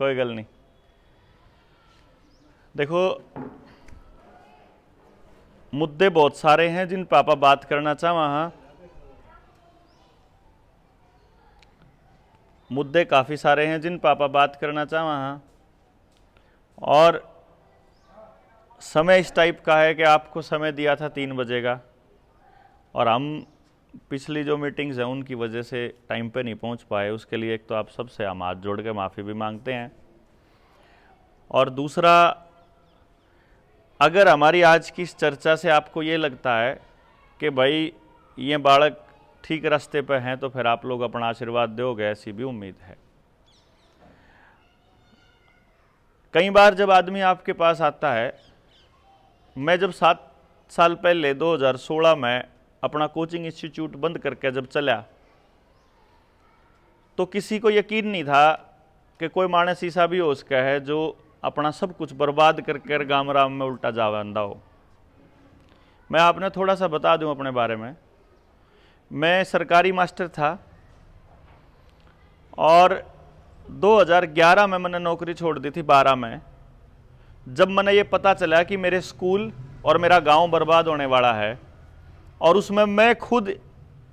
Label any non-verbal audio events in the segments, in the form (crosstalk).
कोई गल नहीं देखो मुद्दे बहुत सारे हैं जिन पापा बात करना चाह हाँ मुद्दे काफ़ी सारे हैं जिन पापा बात करना चाह हाँ और समय इस टाइप का है कि आपको समय दिया था तीन बजे का और हम पिछली जो मीटिंग्स हैं उनकी वजह से टाइम पे नहीं पहुंच पाए उसके लिए एक तो आप सबसे हम हाथ जोड़ के माफ़ी भी मांगते हैं और दूसरा अगर हमारी आज की इस चर्चा से आपको ये लगता है कि भाई ये बालक ठीक रास्ते पर हैं तो फिर आप लोग अपना आशीर्वाद दोगे ऐसी भी उम्मीद है कई बार जब आदमी आपके पास आता है मैं जब सात साल पहले 2016 में अपना कोचिंग इंस्टीट्यूट बंद करके जब चला तो किसी को यकीन नहीं था कि कोई मानस ईसा भी हो सका है जो अपना सब कुछ बर्बाद करके गाम राम में उल्टा जावा अंदा हो मैं आपने थोड़ा सा बता दूं अपने बारे में मैं सरकारी मास्टर था और 2011 में मैंने नौकरी छोड़ दी थी 12 में जब मैंने ये पता चला कि मेरे स्कूल और मेरा गांव बर्बाद होने वाला है और उसमें मैं खुद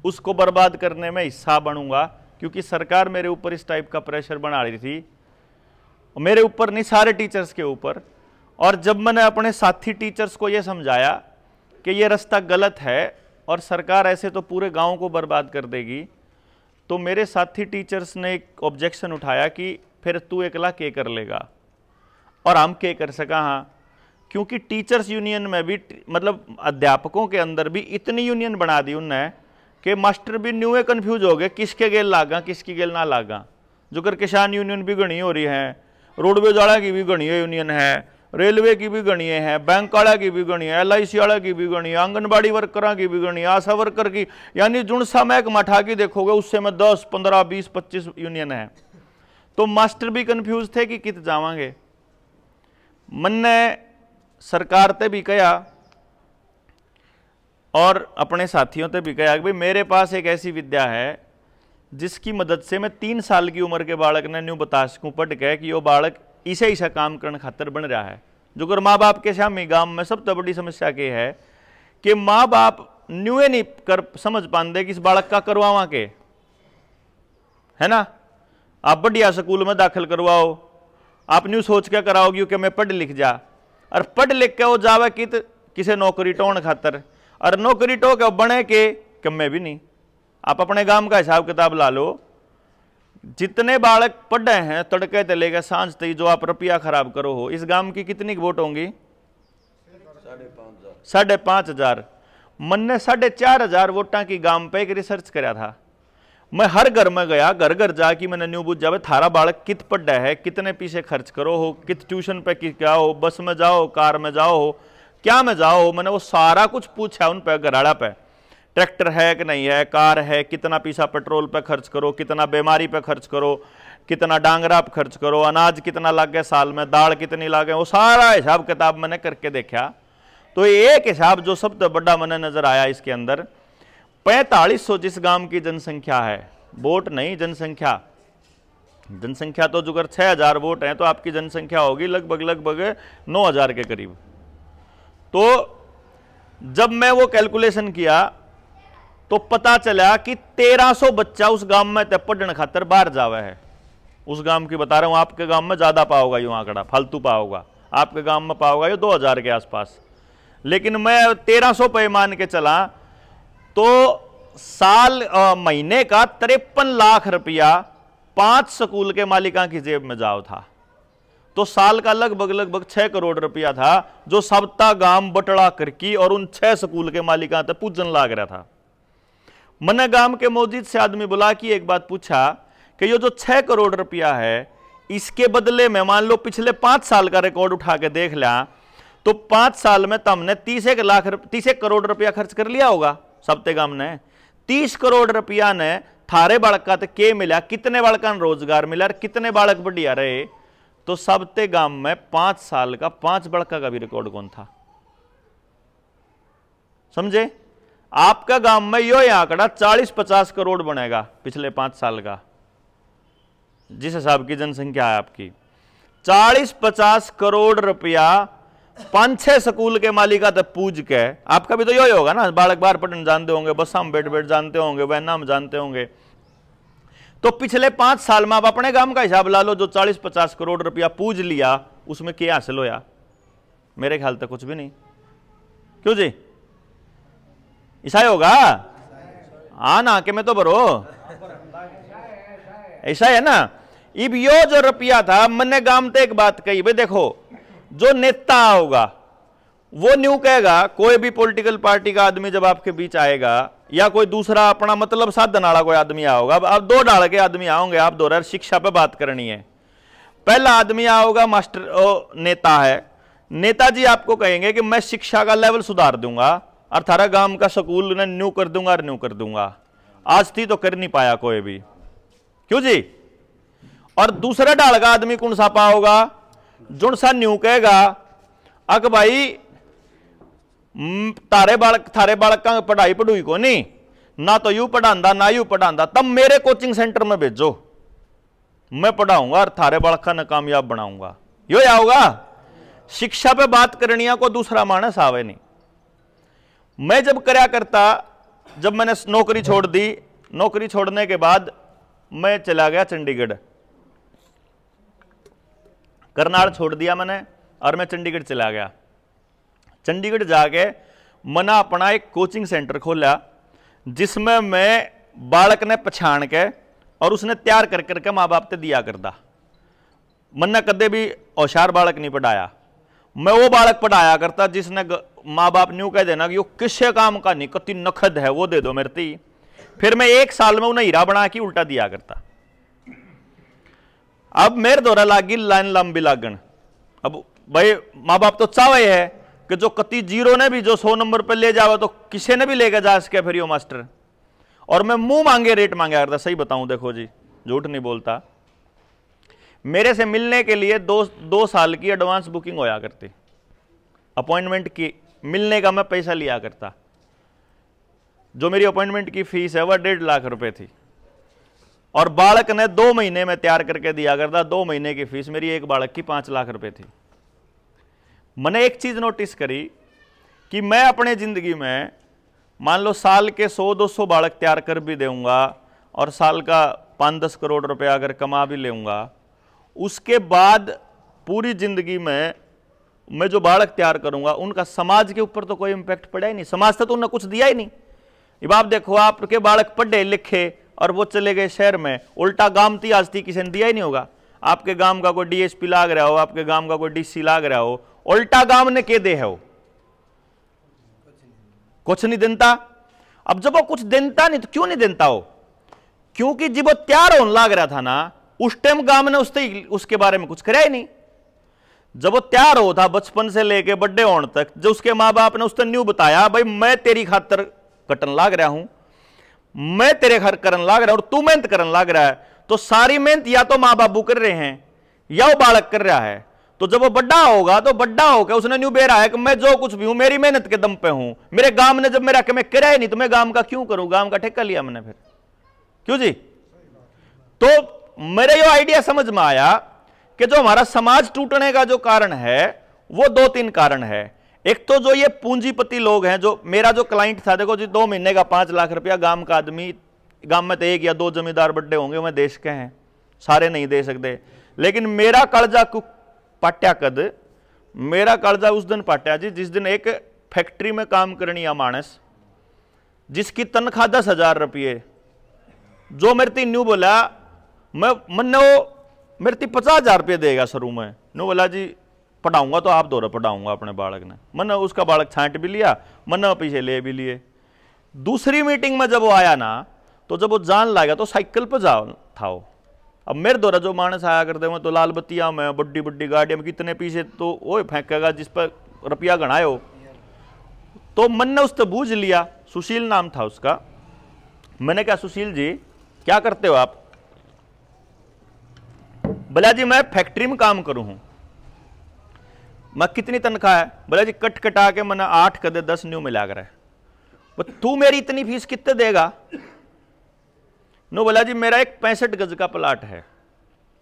उसको बर्बाद करने में हिस्सा बनूंगा क्योंकि सरकार मेरे ऊपर इस टाइप का प्रेशर बना रही थी मेरे ऊपर नहीं सारे टीचर्स के ऊपर और जब मैंने अपने साथी टीचर्स को ये समझाया कि ये रास्ता गलत है और सरकार ऐसे तो पूरे गांव को बर्बाद कर देगी तो मेरे साथी टीचर्स ने एक ऑब्जेक्शन उठाया कि फिर तू एकला के कर लेगा और हम के कर सका हाँ क्योंकि टीचर्स यूनियन में भी मतलब अध्यापकों के अंदर भी इतनी यूनियन बना दी उनने कि मास्टर भी न्यूए कन्फ्यूज हो गए किसके गेल लागा किसकी गेल ना लागा जो कर किसान यूनियन भी गणी हो रही है रोडवेज वाला की भी गणी यूनियन है रेलवे की भी गणी है बैंक वाला की भी गणी है एल आई सी वाला की भी गणी है आंगनबाड़ी वर्करा की भी गणी है आशा वर्कर की यानी जुड़ सा एक मठा की देखोगे उससे में दस पंद्रह बीस पच्चीस यूनियन है तो मास्टर भी कन्फ्यूज थे कि कित जावांगे मन ने सरकार ते भी कह और अपने साथियों ते भी कहा कि भाई मेरे पास एक ऐसी विद्या है जिसकी मदद से मैं तीन साल की उम्र के बालक ने न्यू बता सकूँ पढ़ के कि वो बालक इसे इसा काम करने खातर बन रहा है जो कर माँ बाप के शामी गांव में सबसे बड़ी समस्या के है कि माँ बाप न्यू नहीं कर समझ पाते कि इस बालक का करवावा के है ना आप बढ़िया स्कूल में दाखिल करवाओ आप न्यू सोच के कराओगे कि मैं पढ़ लिख जा और पढ़ लिख के वो जावे कित किसे नौकरी टोन खातर और नौकरी टो के बने के कमे भी नहीं आप अपने गांव का हिसाब किताब ला लो जितने बालक पढ़े हैं तड़के तले लेकर सांझ ते जो आप रुपया खराब करो हो इस गांव की कितनी वोट होंगी साढ़े पाँच हजार मन ने साढ़े चार हजार वोटा की गांव पे एक रिसर्च कराया था मैं हर घर में गया घर घर जा कि मैंने न्यू पूछा भाई थारा बालक कित पड्डा है कितने पीछे खर्च करो हो कित ट्यूशन पे किस क्या हो बस में जाओ कार में जाओ हो क्या में जाओ हो मैंने वो सारा कुछ पूछा उन पे घराड़ा पे ट्रैक्टर है कि नहीं है कार है कितना पीसा पेट्रोल पे खर्च करो कितना बीमारी पे खर्च करो कितना डांगरा पे खर्च करो अनाज कितना लागे साल में दाल कितनी लागे वो सारा हिसाब किताब मैंने करके देखा तो एक हिसाब जो सबसे बड़ा मैंने नज़र आया इसके अंदर पैंतालीस सौ जिस गांव की जनसंख्या है वोट नहीं जनसंख्या जनसंख्या तो जुगर छह हज़ार वोट हैं तो आपकी जनसंख्या होगी लगभग लगभग नौ हज़ार के करीब तो जब मैं वो कैलकुलेशन किया तो पता चला कि 1300 बच्चा उस गांव में पढ़ने खातर बाहर जावे है उस गांव की बता रहा हूँ आपके गांव में ज़्यादा पाओगा यूँ आंकड़ा फालतू पाओगा आपके गांव में पाओगा ये दो के आसपास लेकिन मैं तेरह पे मान के चला तो साल आ, महीने का तिरपन लाख रुपया पांच स्कूल के मालिका की जेब में जाओ था तो साल का लगभग लगभग छह करोड़ रुपया था जो सबता गांव बटड़ा करकी और उन छह स्कूल के मालिका तक पूजन लाग रहा था मन गांव के मौजूद से आदमी बुला के एक बात पूछा कि ये जो छह करोड़ रुपया है इसके बदले में मान लो पिछले पांच साल का रिकॉर्ड उठा के देख लिया तो पांच साल में तमने तो तीस एक लाख तीस एक करोड़ रुपया खर्च कर लिया होगा सब ते गम ने तीस करोड़ रुपया ने थारे बालका तो के मिला कितने बालका ने रोजगार मिला कितने बालक बढ़िया रहे तो सब ते गांव में पांच साल का पांच बड़का का भी रिकॉर्ड कौन था समझे आपका गांव में यो आंकड़ा चालीस पचास करोड़ बनेगा पिछले पांच साल का जिस हिसाब की जनसंख्या है आपकी चालीस पचास करोड़ रुपया पांच छह स्कूल के मालिका तक पूज के आपका भी तो यही होगा ना बालक बार पटन जानते होंगे बसा में बैठ बैठ जानते होंगे वैना में जानते होंगे तो पिछले पांच साल में आप अपने गांव का हिसाब ला लो जो चालीस पचास करोड़ रुपया पूज लिया उसमें क्या हासिल होया मेरे ख्याल तक कुछ भी नहीं क्यों जी ही होगा आ ना के मैं तो बरो ऐसा है ना इब यो जो रुपया था मैंने गांव ते एक बात कही भाई देखो जो नेता होगा वो न्यू कहेगा कोई भी पॉलिटिकल पार्टी का आदमी जब आपके बीच आएगा या कोई दूसरा अपना मतलब साधन वाला कोई आदमी आओगा अब दो डाल के आदमी आओगे आप दो शिक्षा पे बात करनी है पहला आदमी आओगा मास्टर ओ, नेता है नेताजी आपको कहेंगे कि मैं शिक्षा का लेवल सुधार दूंगा और थारा गांव का स्कूल ने न्यू कर दूंगा और न्यू कर दूंगा आज थी तो कर नहीं पाया कोई भी क्यों जी और दूसरा डाल का आदमी कौन सा पाओगा जुण न्यू कहेगा अग भाई तारे बालक थारे बालक पढ़ाई पढ़ुई को नहीं ना तो यू पढ़ाता ना यू पढ़ाता तब मेरे कोचिंग सेंटर में भेजो मैं पढ़ाऊंगा और थारे बालका ने कामयाब बनाऊंगा यो या होगा शिक्षा पे बात करनिया को दूसरा मानस आवे नहीं मैं जब कराया करता जब मैंने नौकरी छोड़ दी नौकरी छोड़ने के बाद मैं चला गया चंडीगढ़ करनाल छोड़ दिया मैंने और मैं चंडीगढ़ चला गया चंडीगढ़ जाके मना अपना एक कोचिंग सेंटर खोला जिसमें मैं बालक ने पछाण के और उसने तैयार कर करके माँ बाप ते दिया करता मन्ना कदे भी औशार बालक नहीं पढ़ाया मैं वो बालक पढ़ाया करता जिसने माँ बाप न्यू कह देना कि वो किसे काम का नहीं कति नखद है वो दे दो मेरे ती फिर मैं एक साल में उन्हें हीरा बना के उल्टा दिया करता अब मेरे द्वारा लागी लाइन लंबी लागण अब भाई माँ बाप तो चाहे है कि जो कति जीरो ने भी जो सौ नंबर पर ले जावे तो किसी ने भी लेके जा सके फिर यो मास्टर और मैं मुंह मांगे रेट मांगा करता तो सही बताऊं देखो जी झूठ नहीं बोलता मेरे से मिलने के लिए दो दो साल की एडवांस बुकिंग होया करती अपॉइंटमेंट की मिलने का मैं पैसा लिया करता जो मेरी अपॉइंटमेंट की फीस है वह डेढ़ लाख रुपए थी और बालक ने दो महीने में तैयार करके दिया करता दो महीने की फीस मेरी एक बालक की पाँच लाख रुपए थी मैंने एक चीज़ नोटिस करी कि मैं अपने ज़िंदगी में मान लो साल के सौ दो सौ बालक तैयार कर भी दूंगा और साल का पाँच दस करोड़ रुपया अगर कमा भी लूँगा उसके बाद पूरी ज़िंदगी में मैं जो बालक तैयार करूंगा उनका समाज के ऊपर तो कोई इम्पैक्ट पड़ा ही नहीं समाज से तो उन्हें कुछ दिया ही नहीं अब आप देखो आपके बालक पढ़े लिखे और वो चले गए शहर में उल्टा गांव थी तो आज थी किसी ने दिया ही नहीं होगा आपके गांव का कोई डीएसपी लाग रहा हो आपके गांव का कोई डीसी लाग रहा हो उल्टा गांव ने के दे है वो कुछ नहीं देता अब जब वो कुछ देता नहीं तो क्यों नहीं देता हो क्योंकि जब वो त्यार होने लाग रहा था ना उस टाइम गांव ने उसके उसके बारे में कुछ कराया ही नहीं जब वो तैयार हो था बचपन से लेके बड्डे होने तक जो उसके माँ बाप ने उसने न्यू बताया भाई मैं तेरी खातर कटन लाग रहा हूं मैं तेरे घर करन लाग रहा और तू मेहनत करन लाग रहा है तो सारी मेहनत या तो माँ बाबू कर रहे हैं या वो बालक कर रहा है तो जब वो बड्डा होगा तो बड्डा होकर उसने न्यू बेरा है कि मैं जो कुछ भी हूं मेरी मेहनत के दम पे हूं मेरे गांव ने जब मेरा मैं किराया ही नहीं तो मैं गांव का क्यों करूं गांव का ठेका लिया मैंने फिर क्यों जी तो मेरा ये आइडिया समझ में आया कि जो हमारा समाज टूटने का जो कारण है वो दो तीन कारण है एक तो जो ये पूंजीपति लोग हैं जो मेरा जो क्लाइंट था देखो जी दो महीने का पांच लाख रुपया गांव का आदमी गांव में तो एक या दो जमींदार बड्डे होंगे वह देश के हैं सारे नहीं दे सकते लेकिन मेरा कर्जा पाट्या कद मेरा कर्जा उस दिन पाट्या जी जिस दिन एक फैक्ट्री में काम करनी या मानस जिसकी तनख्वाह दस हजार रुपये जो मेरे ती न्यू बोला मैं मन वो मेरे ती पचास हजार रुपये देगा शुरू में न्यू बोला जी पढ़ाऊंगा तो आप द्वारा पढ़ाऊंगा अपने बालक ने मन उसका बालक छांट भी लिया मन पीछे ले भी लिए दूसरी मीटिंग में जब वो आया ना तो जब वो जान लागा तो साइकिल पर जाओ था वो अब मेरे द्वारा जो मानस आया करते हुए तो लाल बत्तियाँ में बड्डी बड्डी गाड़ियों में कितने पीछे तो वो फेंकेगा जिस पर रुपया गणाए हो तो मन ने उससे बूझ लिया सुशील नाम था उसका मैंने कहा सुशील जी क्या करते हो आप बोला जी मैं फैक्ट्री में काम करूँ हूँ मैं कितनी तनख्वाह है बोले जी कट कटा के मैंने आठ कदे दस न्यू मिला कर तू मेरी इतनी फीस कितने देगा नो बोला जी मेरा एक पैंसठ गज का प्लाट है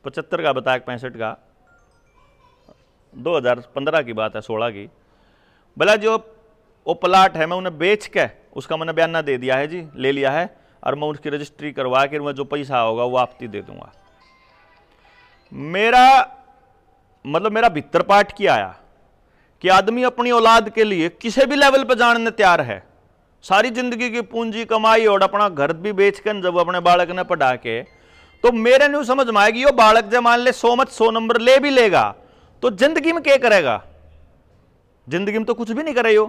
पचहत्तर का बताया पैंसठ का 2015 की बात है 16 की बोला जो वो प्लाट है मैं उन्हें बेच के उसका मैंने बयाना दे दिया है जी ले लिया है और मैं उसकी रजिस्ट्री करवा के मैं जो पैसा होगा वो आपती दे दूंगा मेरा मतलब मेरा भितर पाठ किया आया कि आदमी अपनी औलाद के लिए किसी भी लेवल पर जाने तैयार है सारी जिंदगी की पूंजी कमाई और अपना घर भी बेच कर जब अपने बालक ने पढ़ा के तो मेरे न्यू समझ में आएगी वो बालक जब मान ले सो मच सो नंबर ले भी लेगा तो जिंदगी में क्या करेगा जिंदगी में तो कुछ भी नहीं करे हो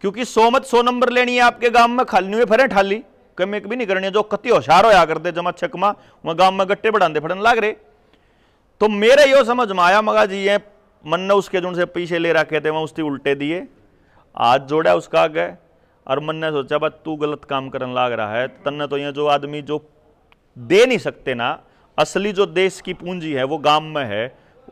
क्योंकि सो मच सो नंबर लेनी है आपके गांव में खाली हुए फरे ठाली कमे भी नहीं करनी है जो कति होशियार होया करते जमा छकमा वह गांव में गट्टे बढ़ाते फड़न लाग रहे तो मेरे यो समझ में आया मगा जी ये मन ने उसके झुंड से पीछे ले रखे थे वह उसके उल्टे दिए हाथ जोड़ा उसका आगे और मन ने सोचा बस तू गलत काम करने लग रहा है तो तन तो ये जो आदमी जो दे नहीं सकते ना असली जो देश की पूंजी है वो गांव में है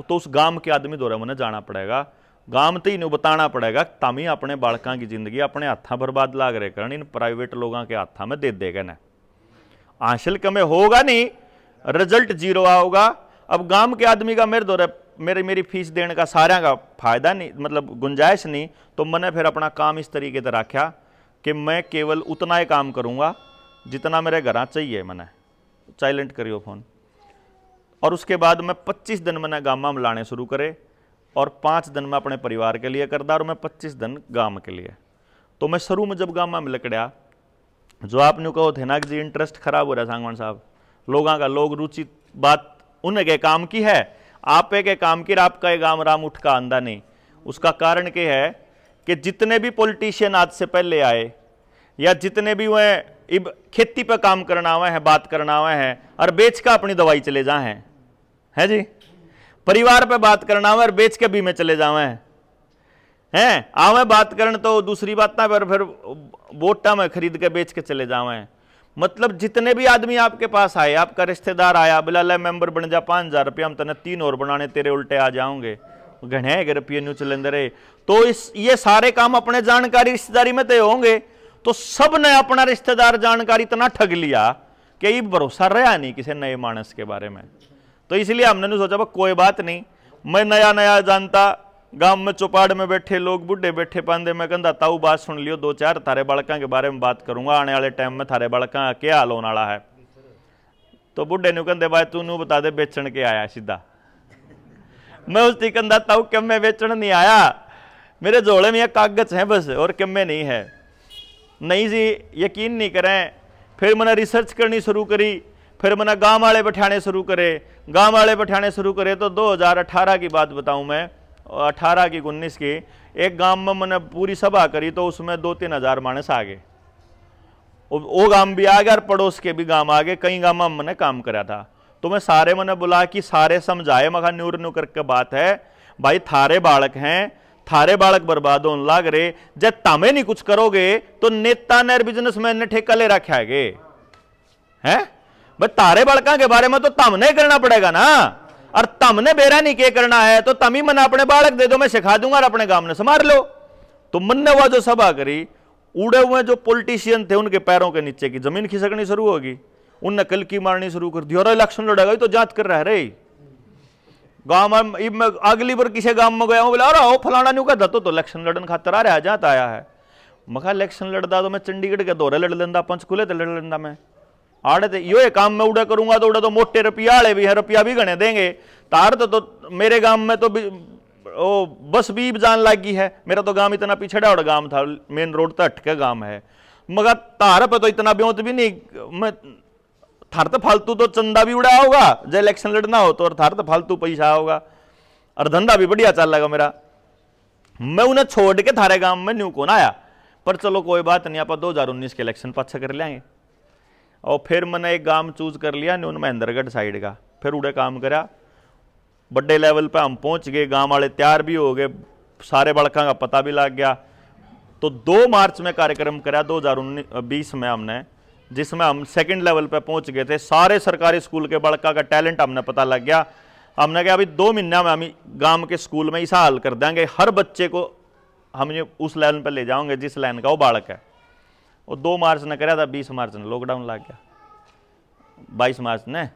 तो उस गांव के आदमी द्वारा मैंने जाना पड़ेगा गांव तो इन्हें बताना पड़ेगा तम ही अपने बालकों की जिंदगी अपने हाथा बर्बाद लाग रहे कारण इन प्राइवेट लोगों के हाथा में दे देगा ना हासिल कमें होगा नहीं रिजल्ट जीरो आओगा अब गांव के आदमी का मेरे दौरे मेरी मेरी फीस देने का सारे का फायदा नहीं मतलब गुंजाइश नहीं तो मैंने फिर अपना काम इस तरीके से रखा कि मैं केवल उतना ही काम करूँगा जितना मेरे घर चाहिए मैंने साइलेंट करियो फ़ोन और उसके बाद मैं 25 दिन मैंने गामा में लाने शुरू करे और पाँच दिन मैं अपने परिवार के लिए करता और मैं पच्चीस दिन गाम के लिए तो मैं शुरू में जब गामा में लकड़ा जो आपने कहो थे ना कि जी इंटरेस्ट खराब हो रहा है सांगवान साहब लोगों का लोग रुचि बात उन्हें के काम की है आप के काम की आपका गाम राम उठ का आंदा नहीं उसका कारण क्या है कि जितने भी पॉलिटिशियन आज से पहले आए या जितने भी वह इब खेती पर काम करना हुआ है बात करना हुआ है और बेच का अपनी दवाई चले जाए हैं है जी परिवार पर बात करना हुआ और बेच के बीमे चले जावे हैं हैं आवे बात करन तो दूसरी बात ना पर फिर वोटा में खरीद के बेच के चले जावे हैं मतलब जितने भी आदमी आपके पास आए आपका रिश्तेदार आया बिला मेंबर बन जा पाँच हज़ार रुपया हम तने तीन और बनाने तेरे उल्टे आ जाओगे घने गए रुपये न्यू चलेंदर तो इस ये सारे काम अपने जानकारी रिश्तेदारी में तय होंगे तो सब ने अपना रिश्तेदार जानकारी इतना ठग लिया कि ये भरोसा रहा नहीं किसी नए मानस के बारे में तो इसलिए हमने सोचा भाई कोई बात नहीं मैं नया नया जानता गांव में चौपाड़ में बैठे लोग बुढ़े बैठे पांदे में कहता ताऊ बात सुन लियो दो चार थारे बालकों के बारे में बात करूंगा आने वाले टाइम में थारे बालकों क्या हाल होने वाला है तो बुढ़े ने कहते भाई तू नू बता दे बेचण के आया सीधा मैं दी कहता ताऊ कमे मैं बेचण नहीं आया मेरे झोले में यह कागज हैं बस और किम्मे नहीं है नहीं जी यकीन नहीं करें फिर मैंने रिसर्च करनी शुरू करी फिर मैंने गांव वाले बैठाने शुरू करे गांव वाले बैठाने शुरू करे तो 2018 की बात बताऊं मैं अठारह की उन्नीस की एक गांव में मैंने पूरी सभा करी तो उसमें दो तीन हज़ार मानस आ गए वो गांव भी आ गया और पड़ोस के भी गांव आ गए कई गांव में मैंने काम करा था तो मैं सारे मैंने बुला कि सारे समझाए मखा न्यूर न्यू करके बात है भाई थारे बालक हैं थारे बालक बर्बाद होने लाग रहे जब तामे नहीं कुछ करोगे तो नेता ने मैन ने ठेका ले रखा है भाई तारे बालकों के बारे में तो तम नहीं करना पड़ेगा ना और तमने बेरा नहीं के करना है तो तमी मन अपने बालक दे दो मैं सिखा दूंगा और अपने गांव ने संभाल लो तो मन ने वह जो सभा करी उड़े हुए जो पोलिटिशियन थे उनके पैरों के नीचे की जमीन खिसकनी शुरू होगी उनने कलकी मारनी शुरू कर दी और इलेक्शन लड़ेगा तो जांच कर रहा है रे गांव में अगली बार किसी गांव में गया हूँ बोला अरे फलाना नहीं कहता तो इलेक्शन लड़न खातर आ रहा है जात आया है मखा इलेक्शन लड़ता तो मैं चंडीगढ़ के दौरे लड़ लेंदा पंचकूले तो लड़ लेंदा मैं आड़े तो यो काम मैं उड़ा करूंगा तो उड़ा तो मोटे रुपया आड़े भी है रुपया भी गणे देंगे तार तो, तो मेरे गांव में तो ओ, बस भी जान लागी है मेरा तो गांव इतना पिछड़ा और गांव था मेन रोड तो अटके गांव है मगर तार पर तो इतना ब्योत भी नहीं मैं तो फालतू तो चंदा भी उड़ा होगा जब इलेक्शन लड़ना हो तो और तो फालतू पैसा होगा और धंधा भी बढ़िया चल लगा मेरा मैं उन्हें छोड़ के थारे गांव में न्यू कौन आया पर चलो कोई बात नहीं आप उन्नीस के इलेक्शन पक्ष कर लेंगे और फिर मैंने एक गांव चूज कर लिया न्यून महेंद्रगढ़ साइड का फिर उड़े काम करा बड़े लेवल पे हम पहुंच गए गांव वाले तैयार भी हो गए सारे बड़का का पता भी लग गया तो दो मार्च में कार्यक्रम करा दो हज़ार में हमने जिसमें हम सेकंड लेवल पे पहुंच गए थे सारे सरकारी स्कूल के बड़का का टैलेंट हमने पता लग गया हमने कहा अभी दो महीनों में हम गांव के स्कूल में इसा हल कर देंगे हर बच्चे को हम उस लाइन पर ले जाओगे जिस लाइन का वो बालक है वो दो मार्च ने कराया था बीस मार्च ने लॉकडाउन लाग गया बाईस मार्च ने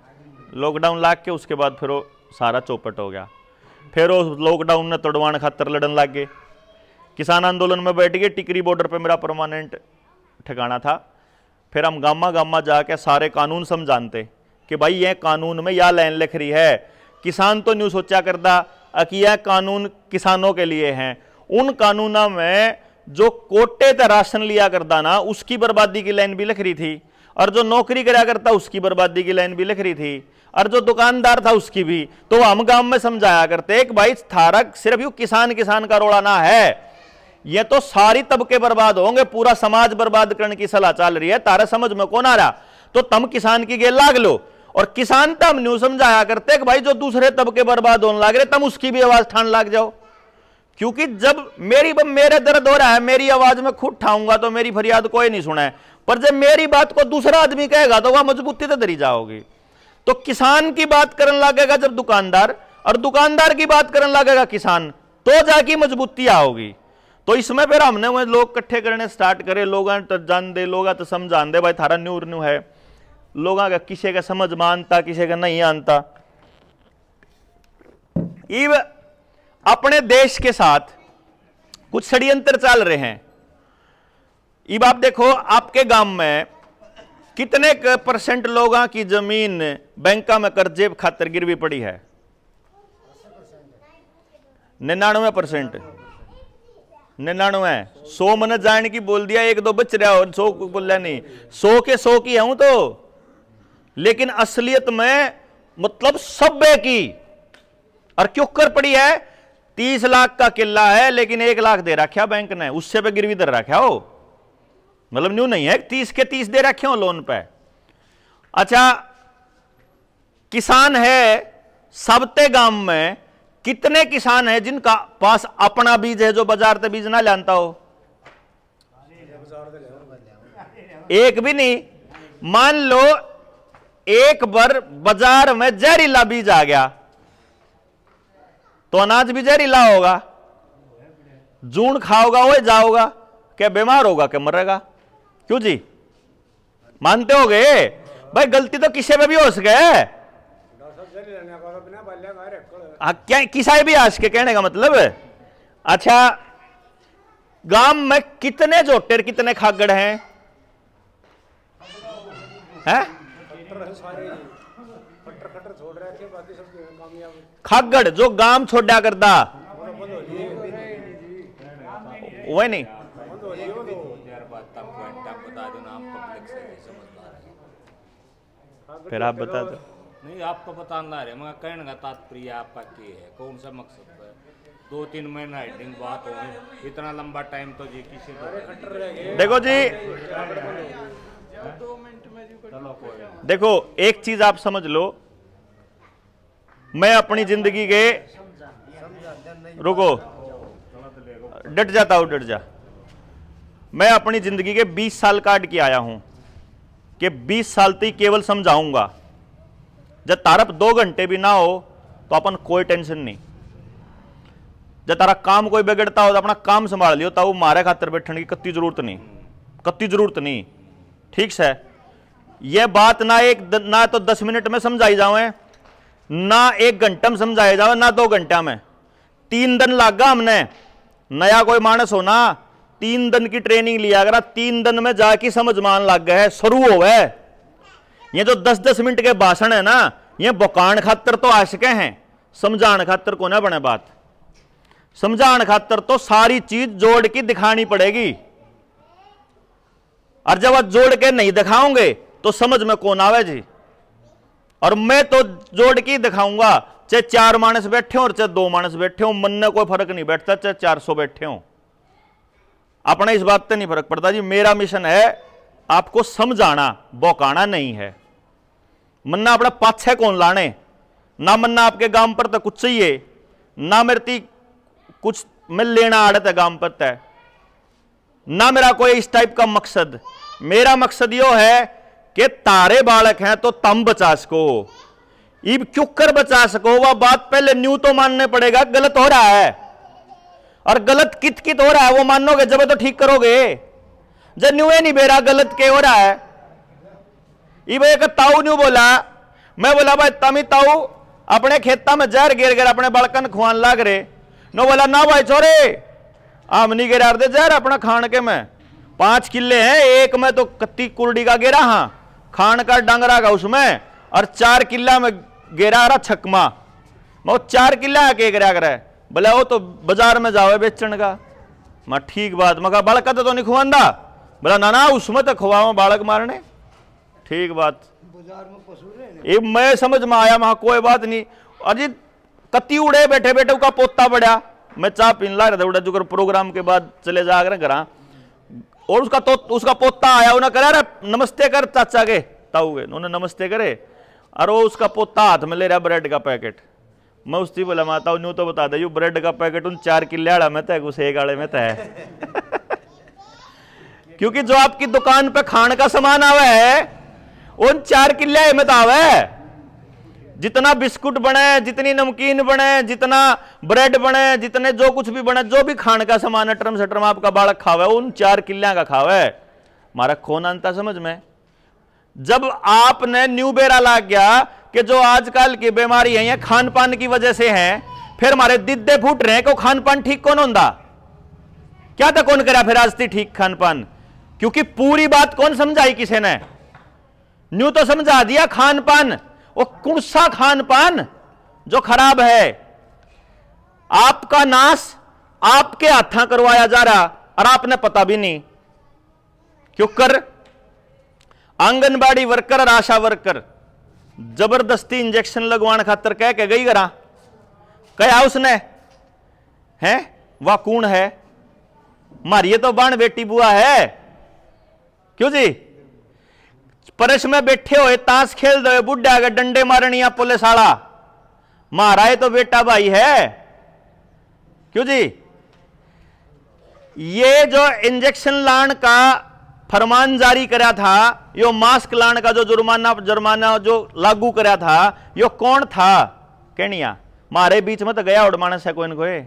लॉकडाउन लाग के उसके बाद फिर वो सारा चौपट हो गया फिर वो लॉकडाउन ने तोड़वाने खातर लड़न लग गए किसान आंदोलन में बैठ गए टिकरी बॉर्डर पर मेरा परमानेंट ठिकाना था फिर हम गामा गामा जाके सारे कानून समझाते कि भाई यह कानून में यह लाइन लिख रही है किसान तो न्यू सोचा करता कि यह कानून किसानों के लिए हैं उन कानूनों में जो कोटे का राशन लिया करता ना उसकी बर्बादी की लाइन भी लिख रही थी और जो नौकरी करा करता उसकी बर्बादी की लाइन भी लिख रही थी और जो दुकानदार था उसकी भी तो हम गांव में समझाया करते एक भाई थारक सिर्फ यू किसान किसान का रोड़ा ना है ये तो सारी तबके बर्बाद होंगे पूरा समाज बर्बाद करने की सलाह चल रही है तारे समझ में कौन आ रहा तो तम किसान की गेल लाग लो और किसान तम तो न्यू समझाया करते कि भाई जो दूसरे तबके बर्बाद होने लाग रहे तम उसकी भी आवाज ठान लाग जाओ क्योंकि जब मेरी मेरे दर्द हो रहा है मेरी आवाज में खुद ठाऊंगा तो मेरी फरियाद कोई नहीं सुना है पर जब मेरी बात को दूसरा आदमी कहेगा तो वह मजबूती से धरी जाओगी तो किसान की बात करने लगेगा जब दुकानदार और दुकानदार की बात करने लगेगा किसान तो जाके मजबूती आओगी तो इसमें फिर हमने वो लोग इकट्ठे करने स्टार्ट करे लोग तो जान दे लोग तो समझान दे भाई थारा न्यू न्यू है लोग का किसी का समझ में किसी का नहीं आनता इव अपने देश के साथ कुछ षड्यंत्र चल रहे हैं इब आप देखो आपके गांव में कितने परसेंट लोगों की जमीन बैंका में कर्जे खातर गिर भी पड़ी है निन्यानवे परसेंट निन्यानवे सौ मन जान की बोल दिया एक दो बच रहा और सौ बोलिया नहीं सौ के सौ की हूं तो लेकिन असलियत में मतलब सब की और क्यों कर पड़ी है तीस लाख का किला है लेकिन एक लाख दे रखा बैंक ने उससे पे गिरवी दर रखा हो मतलब न्यू नहीं है तीस के तीस दे रखे हो लोन पे अच्छा किसान है सबते गांव में कितने किसान है जिनका पास अपना बीज है जो बाजार से बीज ना लानता हो एक भी नहीं मान लो एक बार बाजार में जहरीला बीज आ गया तो अनाज भी जहरीला होगा जून खाओगा वो जाओगा क्या बीमार होगा क्या मरेगा क्यों जी मानते हो गए भाई गलती तो किसे में भी हो सके हाँ, क्या किसा भी आज के कहने का मतलब अच्छा गांव में कितने जोटेर कितने खागड़ हैं हैं खागड़ जो गांव छोड़ा करता वह नहीं फिर आप बता दो नहीं आपको ना रहे मगर कहने का तात्पर्य आपका की है कौन सा मकसद है दो तीन महीना हेडिंग बात हो इतना लंबा टाइम तो जी किसी को देखो जी देखो एक चीज आप समझ लो मैं अपनी जिंदगी के रुको डट जाता हूँ डट जा मैं अपनी जिंदगी के 20 साल काट के आया हूं कि 20 साल तक तो केवल समझाऊंगा जब तारप दो घंटे भी ना हो तो अपन कोई टेंशन नहीं जब तारा काम कोई बिगड़ता हो तो अपना काम संभाल लियो तब मारे खातर बैठने की कत्ती जरूरत नहीं कत्ती जरूरत नहीं ठीक है यह बात ना एक ना तो दस मिनट में समझाई जाऊं ना एक घंटा में समझाया जावे ना दो घंटा में तीन दिन लागा हमने नया कोई मानस हो ना तीन दिन की ट्रेनिंग लिया करा तीन दिन में जाके समझ मान लग गए शुरू हो गए ये जो दस दस मिनट के भाषण है ना ये बोकान खातर तो आशके हैं समझान खातर को ना बने बात समझान खातर तो सारी चीज जोड़ के दिखानी पड़ेगी और जब आप जोड़ के नहीं दिखाओगे तो समझ में कौन आवे जी और मैं तो जोड़ के दिखाऊंगा चाहे चार मानस बैठे हो और चाहे दो मानस बैठे हो मन में कोई फर्क नहीं बैठता चाहे चार सौ बैठे हो अपना इस बात पे नहीं फर्क पड़ता जी मेरा मिशन है आपको समझाना बौकाना नहीं है मन्ना अपना पाछे कौन लाने ना मन्ना आपके गांव पर तो कुछ चाहिए ना मेरे कुछ मैं लेना आड़े थे गांव पर तय ना मेरा कोई इस टाइप का मकसद मेरा मकसद यो है कि तारे बालक हैं तो तम बचा सको इब क्युकर बचा सको वह बात पहले न्यू तो मानने पड़ेगा गलत हो रहा है और गलत कित कित हो रहा है वो मानोगे जब तो ठीक करोगे जब न्यू है नहीं बेरा गलत के हो रहा है इब एक ताऊ न्यू बोला मैं बोला भाई तमी ताऊ अपने खेता में जहर गिर गिर अपने बालकन खुआन लाग रहे नो बोला ना भाई छोरे आम नहीं गिरा दे जहर अपना खान के मैं पांच किले हैं एक में तो कत्ती कुर्डी का गिरा हाँ खान का डांगरा का उसमें और चार किला में गेरा रहा छकमा मैं चार किला के गिरा कर बोले वो तो बाजार में जाओ बेचण का मैं ठीक बात मैं बालक का तो नहीं खुआ बोला नाना उसमें तो खुआ बालक मारने ठीक बात ये मैं समझ में आया वहां कोई बात नहीं अजीत कति उड़े बैठे बैठे उसका पोता पड़ा मैं चाह पीन ला रहा था उड़ा जुकर प्रोग्राम के बाद चले जा रहे घर और उसका तो उसका पोता आया उन्हें करे अरे नमस्ते कर चाचा के ताऊ के उन्होंने नमस्ते करे और वो उसका पोता हाथ में ले रहा ब्रेड का पैकेट मैं उसकी बोला माता तो बता दे ब्रेड का पैकेट उन चार किले आड़ा में तय तो एक आड़े में तय तो (laughs) क्योंकि जो आपकी दुकान पे खान का सामान आवे है उन चार किले में तो आवे है जितना बिस्कुट बने जितनी नमकीन बने जितना ब्रेड बने जितने जो कुछ भी बने जो भी खान का सामान अटरम सटरम आपका बालक खावे उन चार किल्या का खावे मारा कौन अंता समझ में जब आपने न्यू बेरा ला गया कि जो आजकल की बीमारी है ये खान पान की वजह से है फिर हमारे दिदे फूट रहे को खान पान ठीक कौन होता क्या था कौन करा फिर आज थी ठीक खान पान क्योंकि पूरी बात कौन समझाई किसी ने न्यू तो समझा दिया खान पान वो कौन सा खान पान जो खराब है आपका नाश आपके हाथा करवाया जा रहा और आपने पता भी नहीं क्यों कर आंगनबाड़ी वर्कर और आशा वर्कर जबरदस्ती इंजेक्शन लगवाने खातर कह के गई करा कह उसने हैं वह कौन है मारिए तो बाण बेटी बुआ है क्यों जी परस में बैठे ਬੈਠੇ ਹੋਏ खेल ਖੇਲਦੇ बुढ़े आगे डंडे ਡੰਡੇ पुलिस आला मारा महाराज तो बेटा भाई है क्यों जी ये जो इंजेक्शन लान का फरमान जारी करा था यो मास्क लान का जो जुर्माना जुर्माना जो लागू करा था यो कौन था कहनिया मारे बीच में तो गया और मानस है कोई कोई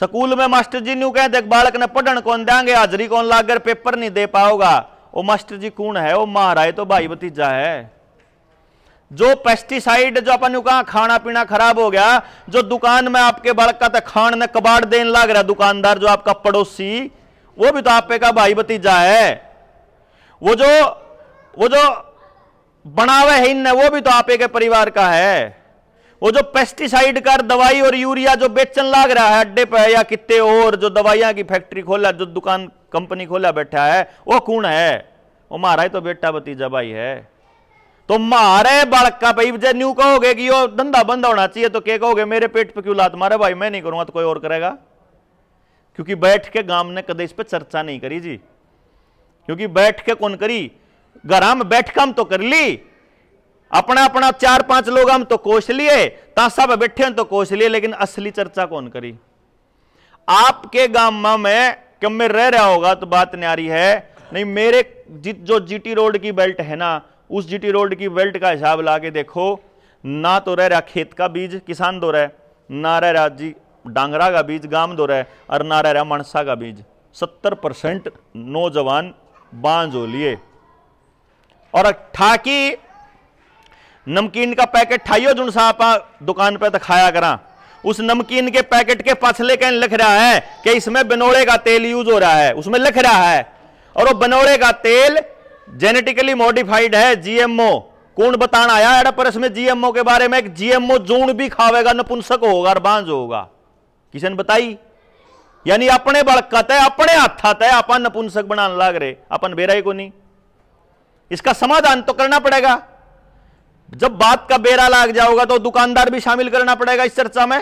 स्कूल में मास्टर जी न्यू कहते बालक ने पढ़न कौन देंगे हाजरी कौन लागर पेपर नहीं दे पाओगा वो मास्टर जी कौन है वो मारा है तो भाई भतीजा है जो पेस्टिसाइड जो अपन कहा खाना पीना खराब हो गया जो दुकान में आपके बड़का था खान ने कबाड़ देने लग रहा दुकानदार जो आपका पड़ोसी वो भी तो आप का भाई भतीजा है वो जो वो जो बनावे है इन वो भी तो आपे के परिवार का है वो जो पेस्टिसाइड का दवाई और यूरिया जो बेचन लाग रहा है अड्डे पर या कितने और जो दवाइयां की फैक्ट्री खोला जो दुकान कंपनी खोला बैठा है वो कौन है वो मारा ही तो बेटा भतीजा भाई है तो मारे बालका भाई जब न्यू कहोगे कि वो धंधा बंद होना चाहिए तो क्या कहोगे मेरे पेट पे क्यों लात मारे भाई मैं नहीं करूंगा तो कोई और करेगा क्योंकि बैठ के गांव ने कदे इस पर चर्चा नहीं करी जी क्योंकि बैठ के कौन करी घर में बैठ काम तो कर ली अपना अपना चार पांच लोग हम तो कोश लिए सब बैठे हैं तो कोश लिए लेकिन असली चर्चा कौन करी आपके गांव में कम में रह रहा होगा तो बात न्यारी है नहीं मेरे जो जीटी रोड की बेल्ट है ना उस जीटी रोड की बेल्ट का हिसाब ला के देखो ना तो रह रहा खेत का बीज किसान दो तो रहा है ना रह रहा जी डांगरा का बीज गांव दो तो रहा है और ना रह रहा मनसा का बीज सत्तर परसेंट नौजवान बांझ हो लिए और ठाकी नमकीन का पैकेट ठाइयो जुन सा आप दुकान पर तो खाया करा उस नमकीन के पैकेट के पछले कैन लिख रहा है कि इसमें बनोड़े का तेल यूज हो रहा है उसमें लिख रहा है और वो बनोड़े का तेल जेनेटिकली मॉडिफाइड है जीएमओ कौन बताना आया पर इसमें जीएमओ के बारे में जीएमओ जून भी खावेगा नपुंसक होगा और बांझ होगा किसी ने बताई यानी अपने बड़कत है अपने हाथात है अपन नपुंसक बनाने लग रहे अपन बेरा ही को नहीं इसका समाधान तो करना पड़ेगा जब बात का बेरा लाग जाओगा तो दुकानदार भी शामिल करना पड़ेगा इस चर्चा में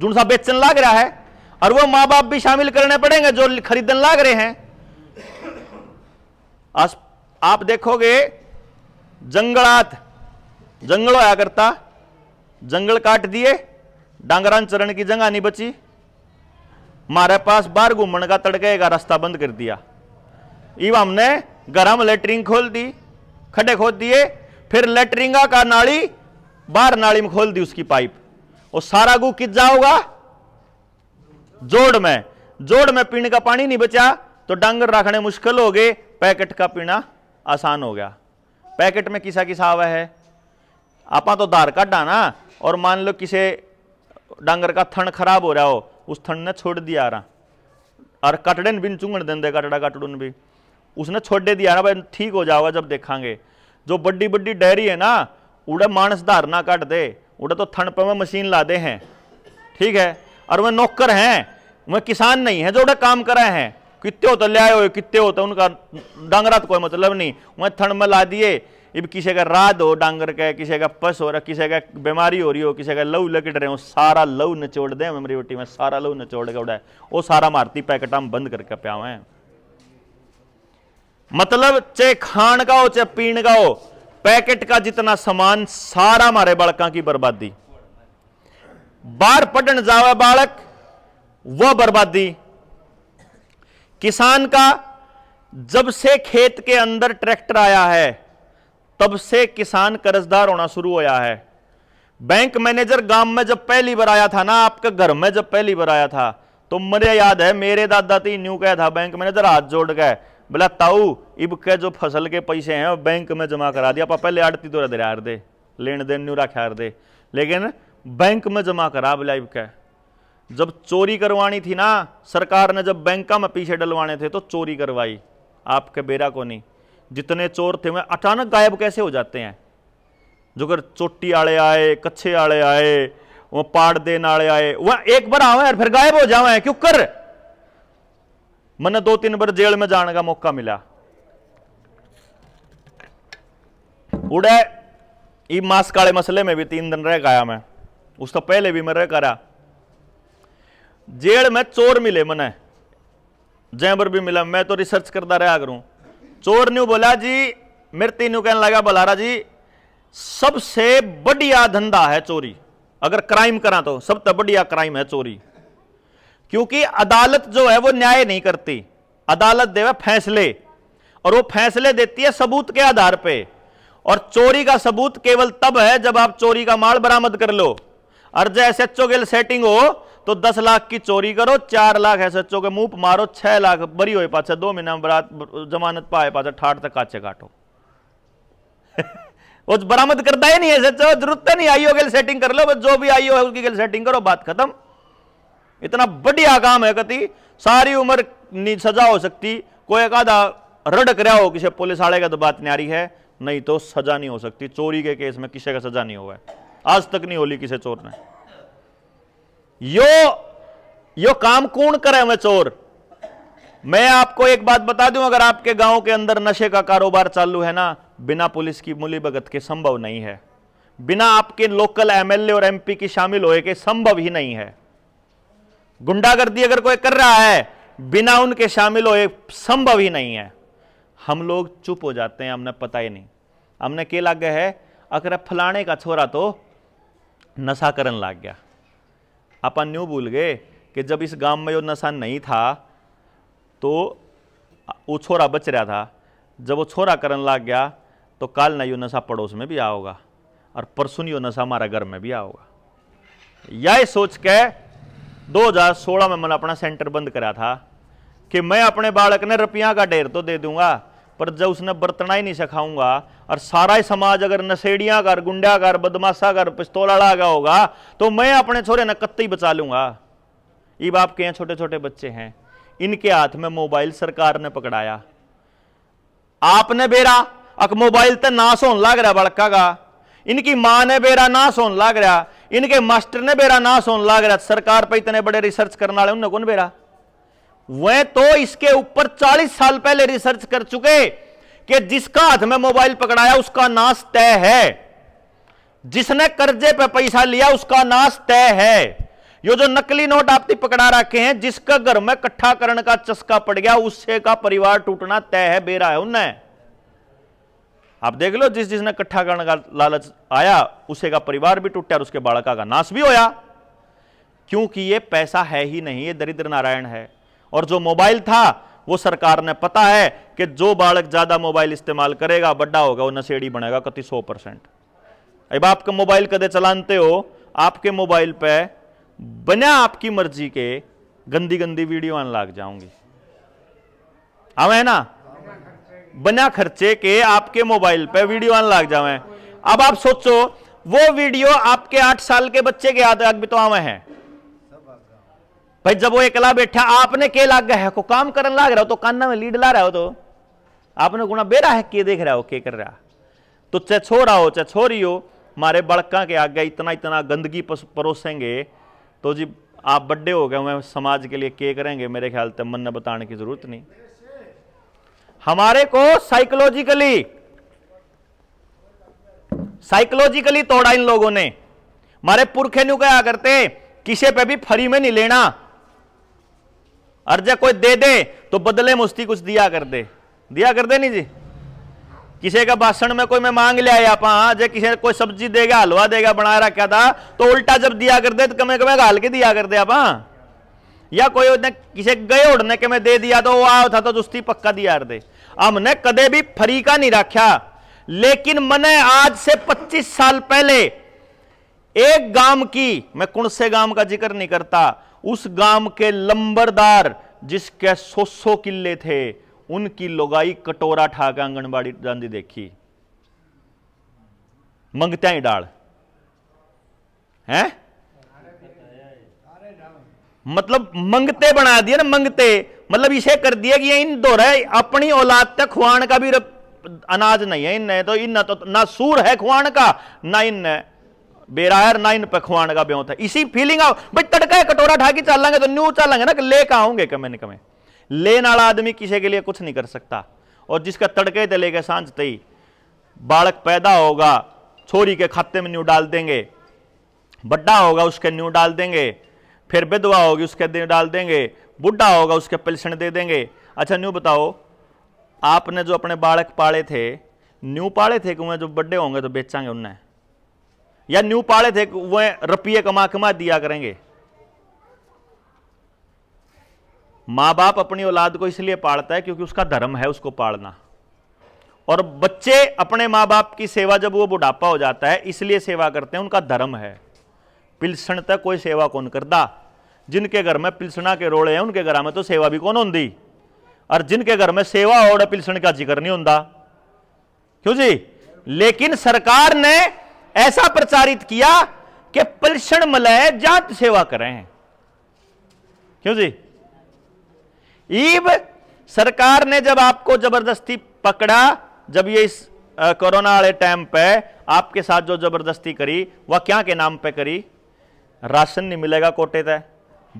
जो सा बेचन लाग रहा है और वो माँ बाप भी शामिल करने पड़ेंगे जो खरीदन लाग रहे हैं आप देखोगे जंगलात जंगल होया करता जंगल काट दिए डांगरान चरण की जगह नहीं बची हमारे पास बार घूमण का तड़के का रास्ता बंद कर दिया इव हमने गर्म लेटरिंग खोल दी खड्डे खोद दिए फिर लेटरिंगा का नाली बाहर नाली में खोल दी उसकी पाइप और सारा गु कित जाओगा जोड़ में जोड़ में पीने का पानी नहीं बचा तो डांगर रखने मुश्किल हो गए पैकेट का पीना आसान हो गया पैकेट में किसा किसा आवा है आप तो धार काटा ना और मान लो किसे डांगर का थन खराब हो रहा हो उस थन ने छोड़ दिया रहा और कटड़े बिन चुंगड़ दें दे कटड़ा कटड़ून भी उसने छोड़ दे दिया रहा भाई ठीक हो जाओगा जब देखांगे जो बड़ी बड़ी डेयरी है ना उड़े मानस धार ना काट दे उड़ा तो थनप में मशीन लादे हैं ठीक है और वह नौकर हैं वह किसान नहीं है जो उड़ा काम करा है कितने होते तो ले आए हो कितने होते तो उनका डांगरा तो कोई मतलब नहीं वह थन में ला दिए इब किसी का राद हो डांगर का किसी का पस हो रहा किसी का बीमारी हो रही हो किसी का लव लकट रहे हो सारा लव नचोड़ दे मेमोरी रोटी में सारा लव नचोड़ गया उड़ा वो सारा मारती पैकेट हम बंद करके प्यावे मतलब चाहे खान का हो चाहे पीण का हो पैकेट का जितना सामान सारा हमारे बालकों की बर्बादी बाहर पढ़ने जावे बालक वह बर्बादी किसान का जब से खेत के अंदर ट्रैक्टर आया है तब से किसान कर्जदार होना शुरू होया है बैंक मैनेजर गांव में जब पहली बार आया था ना आपके घर में जब पहली बार आया था तो मुझे याद है मेरे दादा ती न्यू कहा था बैंक मैनेजर हाथ जोड़ गए बोला ताऊ इब के जो फसल के पैसे हैं बैंक में जमा करा दिया आप पहले आड़ती तो दे दे लेन देन न्यू रख दे लेकिन बैंक में जमा करा बोला इब के जब चोरी करवानी थी ना सरकार ने जब बैंक में पीछे डलवाने थे तो चोरी करवाई आपके बेरा को नहीं जितने चोर थे वह अचानक गायब कैसे हो जाते हैं जो कर चोटी आड़े आए कच्छे आड़े आए वो पाड़ देने आड़े आए वह एक बार आवे फिर गायब हो जावा क्यों कर मैंने दो तीन बार जेल में जाने का मौका मिला उड़े ये मास काले मसले में भी तीन दिन रह गया मैं उसका तो पहले भी मैं रह करा जेल में चोर मिले मैंने जयबर भी मिला मैं तो रिसर्च करता रहा करूं चोर न्यू बोला जी मेरे तीनों कहने लगा बलारा जी सबसे बढ़िया धंधा है चोरी अगर क्राइम करा तो सबसे बढ़िया क्राइम है चोरी क्योंकि अदालत जो है वो न्याय नहीं करती अदालत देवे फैसले और वो फैसले देती है सबूत के आधार पे और चोरी का सबूत केवल तब है जब आप चोरी का माल बरामद कर लो और जो एस एच ओ सेटिंग हो तो दस लाख की चोरी करो चार लाख एस एच ओ के मुंह मारो छह लाख बरी हो पाचा दो महीना बरात जमानत पाए पाचा ठाट तक काचे काटो (laughs) वो बरामद करता ही नहीं है जरूरत नहीं आईओ के सेटिंग कर लो बस जो भी आईओ है उसकी सेटिंग करो बात खत्म इतना बढ़िया काम है कति सारी उम्र नहीं सजा हो सकती कोई एक आधा रड़क रहा हो किसी पुलिस आड़े का तो बात नहीं आ रही है नहीं तो सजा नहीं हो सकती चोरी के केस में किसी का सजा नहीं हुआ है आज तक नहीं होली किसी चोर ने यो यो काम कौन करे मैं चोर मैं आपको एक बात बता दूं अगर आपके गांव के अंदर नशे का कारोबार चालू है ना बिना पुलिस की मूली भगत के संभव नहीं है बिना आपके लोकल एमएलए और एमपी की शामिल होए के संभव ही नहीं है गुंडागर्दी अगर कोई कर रहा है बिना उनके शामिल हो संभव ही नहीं है हम लोग चुप हो जाते हैं हमने पता ही नहीं हमने के लग गया है अगर फलाने का छोरा तो नशा करन लाग गया अपन न्यू भूल गए कि जब इस गांव में जो नशा नहीं था तो वो छोरा बच रहा था जब वो छोरा करण लाग गया तो काल ना यो नशा पड़ोस में भी आओगा और परसुन यो नशा हमारा घर में भी आओगा यह सोच के 2016 में मैंने अपना सेंटर बंद करा था कि मैं अपने बालक ने रुपया का ढेर तो दे दूंगा पर जब उसने बरतना ही नहीं सिखाऊंगा और सारा ही समाज अगर नशेड़िया कर गुंडा कर बदमाशा कर पिस्तौला अड़ा गया होगा तो मैं अपने छोरे ने कत्ते ही बचा लूंगा ये बाप के यहाँ छोटे छोटे बच्चे हैं इनके हाथ में मोबाइल सरकार ने पकड़ाया आपने बेरा अक मोबाइल तो ना सोन लग रहा बड़का का इनकी माँ ने बेरा ना सोन लग रहा इनके मास्टर ने बेरा ना सोन लाग रहा सरकार पर इतने बड़े रिसर्च करने वाले उन्होंने कौन बेरा वह तो इसके ऊपर 40 साल पहले रिसर्च कर चुके कि जिसका हाथ में मोबाइल पकड़ाया उसका नाश तय है जिसने कर्जे पे पैसा लिया उसका नाश तय है यो जो नकली नोट आप पकड़ा रखे हैं जिसका घर में इकट्ठा करने का चस्का पड़ गया उससे का परिवार टूटना तय है बेरा है उन्हें आप देख लो जिस जिसने इकट्ठा करने का लालच आया उसे का परिवार भी टूटा और उसके बालका का नाश भी होया क्योंकि ये पैसा है ही नहीं ये दरिद्र नारायण है और जो मोबाइल था वो सरकार ने पता है कि जो बालक ज्यादा मोबाइल इस्तेमाल करेगा बड्डा होगा वो नशेड़ी बनेगा कति सौ परसेंट अब आपका मोबाइल कदे चलाते हो आपके मोबाइल पे बना आपकी मर्जी के गंदी गंदी वीडियो आने लाग जाऊंगी हाँ है ना बिना खर्चे के आपके मोबाइल पे वीडियो आने लग जावे अब आप सोचो वो वीडियो आपके आठ साल के बच्चे के याद भी तो आवे हैं भाई जब वो एकला बैठा आपने के लाग गया है को काम करने लाग रहा हो तो कान में लीड ला रहा हो तो आपने गुना बेरा है के देख रहा हो के कर रहा तो चाहे छोरा हो चाहे छोरी हो मारे बड़का के आगे इतना इतना गंदगी परोसेंगे तो जी आप बड्डे हो गए समाज के लिए के करेंगे मेरे ख्याल तक मन बताने की जरूरत नहीं हमारे को साइकोलॉजिकली साइकोलॉजिकली तोड़ा इन लोगों ने मारे पुरखे नु क्या करते किसे पे भी फ्री में नहीं लेना अर्जा कोई दे दे तो बदले मुस्ती कुछ दिया कर दे दिया कर दे नहीं जी किसी का भाषण में कोई मैं मांग लिया आप जब किसी कोई सब्जी देगा हलवा देगा बना रखा था तो उल्टा जब दिया कर दे तो कमे कमे हल के दिया कर दे आप हाँ या कोई उसने किसी गए उड़ने के में दे दिया तो वो आओ था तो दुस्ती पक्का दिया दे हमने कदे भी फरी का नहीं रखा लेकिन मैंने आज से 25 साल पहले एक गांव की मैं कुण से गांव का जिक्र नहीं करता उस गांव के लंबरदार जिसके सो सो किले थे उनकी लोगाई कटोरा ठाक आंगनबाड़ी जानी देखी मंगते ही डाल है मतलब मंगते बना दिया ना मंगते मतलब इसे कर दिया कि इन दो रहे अपनी औलाद तक खुआन का भी अनाज नहीं है इन है तो इन तो ना सूर है खुआन का ना इन बेराहर बेरायर ना इन पर खुआन का ब्यों था इसी फीलिंग आओ भाई तड़का है कटोरा ढाकी चल लांगे तो न्यू चल ना ले का आऊंगे कमे न कमे लेन वाला आदमी किसी के लिए कुछ नहीं कर सकता और जिसका तड़के तो लेके सांझ तई बालक पैदा होगा छोरी के खाते में न्यू डाल देंगे बड्डा होगा उसके न्यू डाल देंगे फिर विधवा होगी उसके दे डाल देंगे बुढ़ा होगा उसके पेंशन दे देंगे अच्छा न्यू बताओ आपने जो अपने बालक पाले थे न्यू पाले थे कि वह जो बड्डे होंगे तो बेचांगे उन्हें या न्यू पाले थे वह रुपये कमा कमा दिया करेंगे माँ बाप अपनी औलाद को इसलिए पालता है क्योंकि उसका धर्म है उसको पालना और बच्चे अपने माँ बाप की सेवा जब वो बुढ़ापा हो जाता है इसलिए सेवा करते हैं उनका धर्म है पिलसण तक कोई सेवा कौन करता जिनके घर में पिलसना के रोड़े हैं उनके घर में तो सेवा भी कौन होंगी और जिनके घर में सेवा और पिलसन का जिक्र नहीं होता क्यों जी लेकिन सरकार ने ऐसा प्रचारित किया कि पिलसन मलय जात सेवा करें क्यों जी ईब सरकार ने जब आपको जबरदस्ती पकड़ा जब ये इस कोरोना वाले टाइम पे आपके साथ जो जबरदस्ती करी वह क्या के नाम पे करी राशन नहीं मिलेगा कोटे तय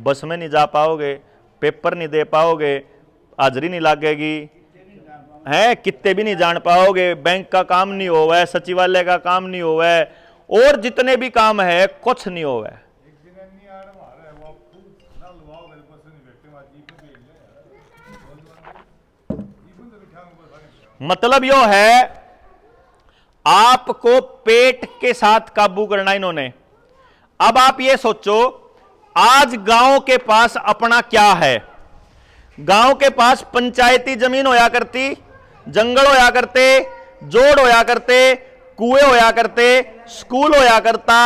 बस में नहीं जा पाओगे पेपर नहीं दे पाओगे हाजरी नहीं लागेगी हैं कितने भी नहीं जान पाओगे बैंक का काम नहीं होवे सचिवालय का काम नहीं होवे और जितने भी काम है कुछ नहीं होवे मतलब यो है आपको पेट के साथ काबू करना इन्होंने अब आप ये सोचो आज गांव के पास अपना क्या है गांव के पास पंचायती जमीन होया करती जंगल होया करते जोड़ होया करते कुएं होया करते स्कूल होया करता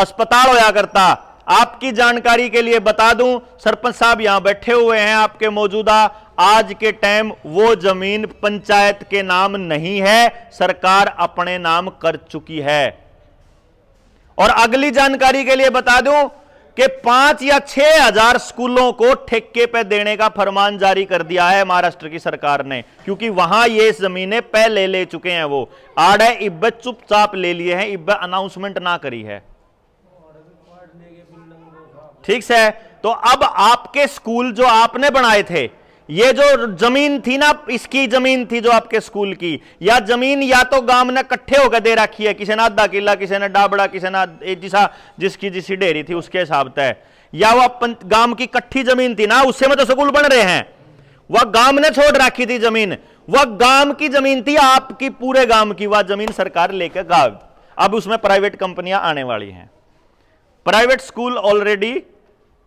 अस्पताल होया करता आपकी जानकारी के लिए बता दूं सरपंच साहब यहां बैठे हुए हैं आपके मौजूदा आज के टाइम वो जमीन पंचायत के नाम नहीं है सरकार अपने नाम कर चुकी है और अगली जानकारी के लिए बता दूं कि पांच या छह हजार स्कूलों को ठेके पे देने का फरमान जारी कर दिया है महाराष्ट्र की सरकार ने क्योंकि वहां ये जमीनें पहले ले चुके हैं वो आडे इब्बे चुपचाप ले लिए हैं इब्बे अनाउंसमेंट ना करी है ठीक से तो अब आपके स्कूल जो आपने बनाए थे ये जो जमीन थी ना इसकी जमीन थी जो आपके स्कूल की या जमीन या तो गांव ने कट्ठे होकर दे रखी है किसी ने आधा किला किसी ने डाबड़ा किसी ने जिसा जिसकी जिसकी डेरी थी उसके हिसाब से या वह गांव की कट्ठी जमीन थी ना उससे में मतलब तो स्कूल बन रहे हैं वह गांव ने छोड़ रखी थी जमीन वह गांव की जमीन थी आपकी पूरे गांव की वह जमीन सरकार लेकर गांव अब उसमें प्राइवेट कंपनियां आने वाली हैं प्राइवेट स्कूल ऑलरेडी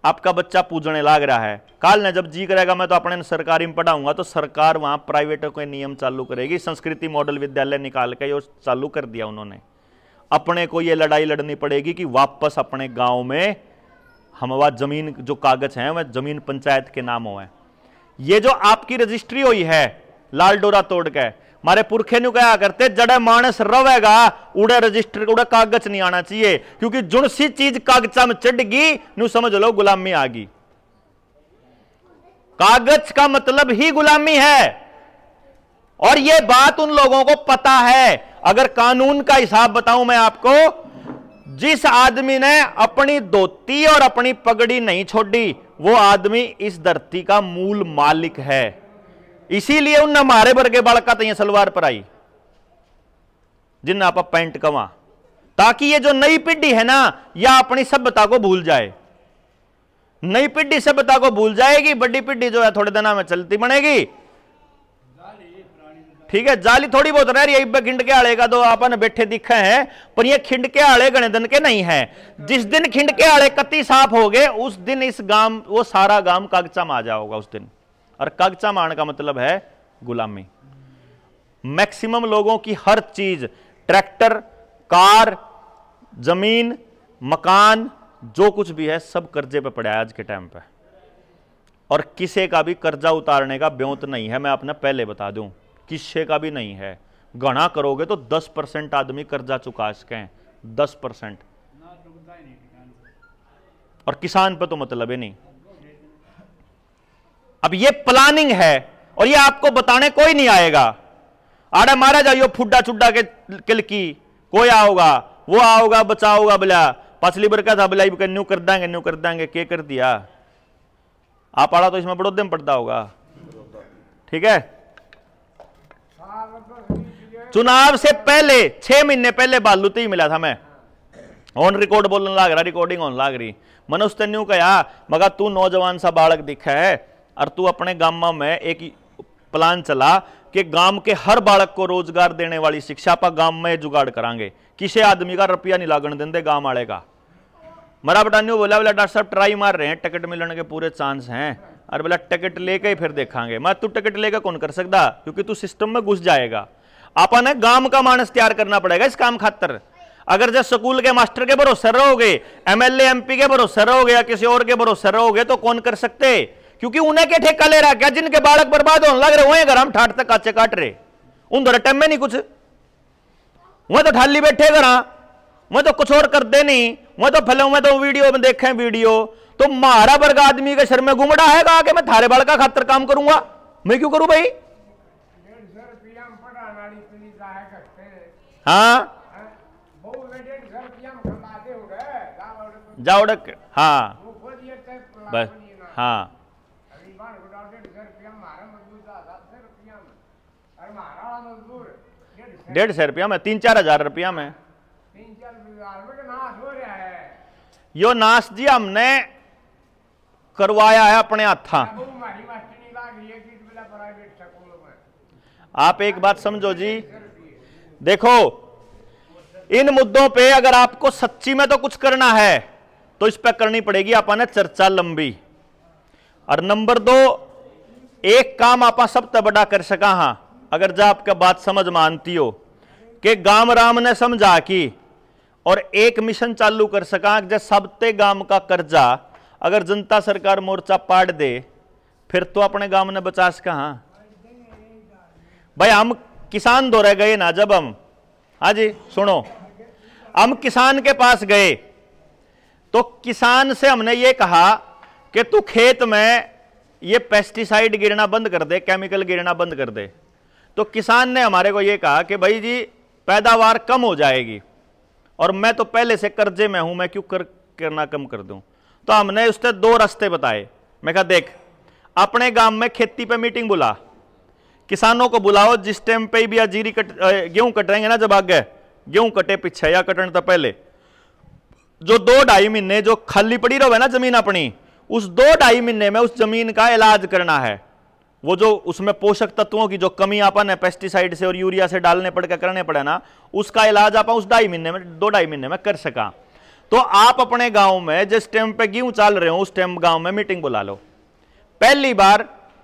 आपका बच्चा पूजने लाग रहा है काल ने जब जी करेगा मैं तो अपने सरकारी में पढ़ाऊंगा तो सरकार वहां प्राइवेटों के नियम चालू करेगी संस्कृति मॉडल विद्यालय निकाल के ये चालू कर दिया उन्होंने अपने को ये लड़ाई लड़नी पड़ेगी कि वापस अपने गांव में हमारा जमीन जो कागज है वह जमीन पंचायत के नाम हो ये जो आपकी रजिस्ट्री हुई है लाल डोरा तोड़ के मारे पुरखे नु क्या करते जड़े मानस रवेगा उड़े रजिस्टर उड़े कागज नहीं आना चाहिए क्योंकि जुड़ सी चीज कागजा में चढ़ गई समझ लो गुलामी आ गई कागज का मतलब ही गुलामी है और यह बात उन लोगों को पता है अगर कानून का हिसाब बताऊं मैं आपको जिस आदमी ने अपनी धोती और अपनी पगड़ी नहीं छोड़ी वो आदमी इस धरती का मूल मालिक है इसीलिए उन हमारे वर्गे बालका तीन तो सलवार पर आई जिन आप पैंट कवा ताकि ये जो नई पीढ़ी है ना या अपनी सभ्यता को भूल जाए नई पीढ़ी सभ्यता को भूल जाएगी बड़ी पीढ़ी जो है थोड़े दिनों में चलती बनेगी ठीक है जाली थोड़ी बहुत रह रही है खिंड के आले का दो तो आपने बैठे दिखे हैं पर ये खिंड के आले गणे दिन के नहीं है जिस दिन खिंड के आले कत्ती साफ हो गए उस दिन इस गांव वो सारा गांव कागचा में आ जाओगा उस दिन और कगचा मान का मतलब है गुलामी मैक्सिमम लोगों की हर चीज ट्रैक्टर कार जमीन मकान जो कुछ भी है सब कर्जे पर पड़ा है आज के टाइम पर और किसे का भी कर्जा उतारने का ब्योत नहीं है मैं आपने पहले बता दूं किस्से का भी नहीं है गणा करोगे तो 10 परसेंट आदमी कर्जा चुका सके हैं दस परसेंट और किसान पर तो मतलब ही नहीं अब ये प्लानिंग है और ये आपको बताने कोई नहीं आएगा आड़ा मारा जाइयो फुड्डा चुड्डा के की कोई आओगा वो आओगा बचाओगा बोला पछली बार था बोला न्यू कर देंगे न्यू कर देंगे के कर दिया आप आड़ा तो इसमें बड़ोदे में पड़ता होगा ठीक है चुनाव से पहले छह महीने पहले बालूती ही मिला था मैं ऑन रिकॉर्ड बोलने लाग रहा रिकॉर्डिंग ऑन लाग रही मैंने उसने तो न्यू कहा मगर तू नौजवान सा बालक दिखा है और तू अपने गामा में एक प्लान चला कि गांव के हर बालक को रोजगार देने वाली शिक्षा पर गांव में जुगाड़ करांगे किसे आदमी का रुपया नहीं लागण देंगे गांव वाले का मरा बटान्य बोला बोला डॉक्टर साहब ट्राई मार रहे हैं टिकट मिलने के पूरे चांस हैं और बोला टिकट लेके ही फिर देखांगे मैं तू टिकट लेकर कौन कर सकता क्योंकि तू सिस्टम में घुस जाएगा ने गांव का मानस तैयार करना पड़ेगा इस काम खातर अगर जब स्कूल के मास्टर के भरोसे रहोगे एमएलए एमपी के भरोसे रहोगे या किसी और के भरोसे रहोगे तो कौन कर सकते क्योंकि उन्हें के ठेका ले रहा क्या जिनके बालक बर्बाद होने लग रहे हुए घर हम ठाट तक काचे काट रहे उन दो टम में नहीं कुछ वह तो ठाली बैठे घर हाँ। वह तो कुछ और करते नहीं वह तो फलों में तो वीडियो में देखे वीडियो तो मारा वर्ग आदमी के शर में घुमड़ा है कहा कि मैं थारे बाल का खातर काम करूंगा मैं क्यों करूं भाई हाँ जाओ हाँ बस हाँ डेढ़ सौ रुपया में तीन चार हजार रुपया में यो नाश जी हमने करवाया है अपने हाथा आप एक बात समझो जी देखो इन मुद्दों पे अगर आपको सच्ची में तो कुछ करना है तो इस पर करनी पड़ेगी आपने चर्चा लंबी और नंबर दो एक काम आप सब तब बड़ा कर सका हाँ अगर जा आपका बात समझ मानती हो कि गाम राम ने समझा कि और एक मिशन चालू कर सका जब सबते गांव का कर्जा अगर जनता सरकार मोर्चा पाट दे फिर तो अपने गांव ने बचा सका हाँ भाई हम किसान दो गए ना जब हम हाँ जी सुनो हम किसान के पास गए तो किसान से हमने ये कहा कि तू खेत में ये पेस्टिसाइड गिरना बंद कर दे केमिकल गिरना बंद कर दे तो किसान ने हमारे को ये कहा कि भाई जी पैदावार कम हो जाएगी और मैं तो पहले से कर्जे में हूँ मैं क्यों कर करना कम कर दूँ तो हमने उससे दो रास्ते बताए मैं कहा देख अपने गांव में खेती पे मीटिंग बुला किसानों को बुलाओ जिस टाइम पे भी जीरी कट गेहूं कटेंगे ना जब आगे गेहूं कटे पीछे या कटने तो पहले जो दो ढाई महीने जो खाली पड़ी रहो ना जमीन अपनी उस दो ढाई महीने में उस जमीन का इलाज करना है वो जो उसमें पोषक तत्वों की जो कमी अपन है पेस्टिसाइड से और यूरिया से डालने पड़ के करने पड़े ना उसका इलाज आप उस ढाई महीने में दो ढाई महीने में कर सका तो आप अपने गांव में जिस टाइम पे गेहूं चाल रहे हो उस टाइम गांव में मीटिंग बुला लो पहली बार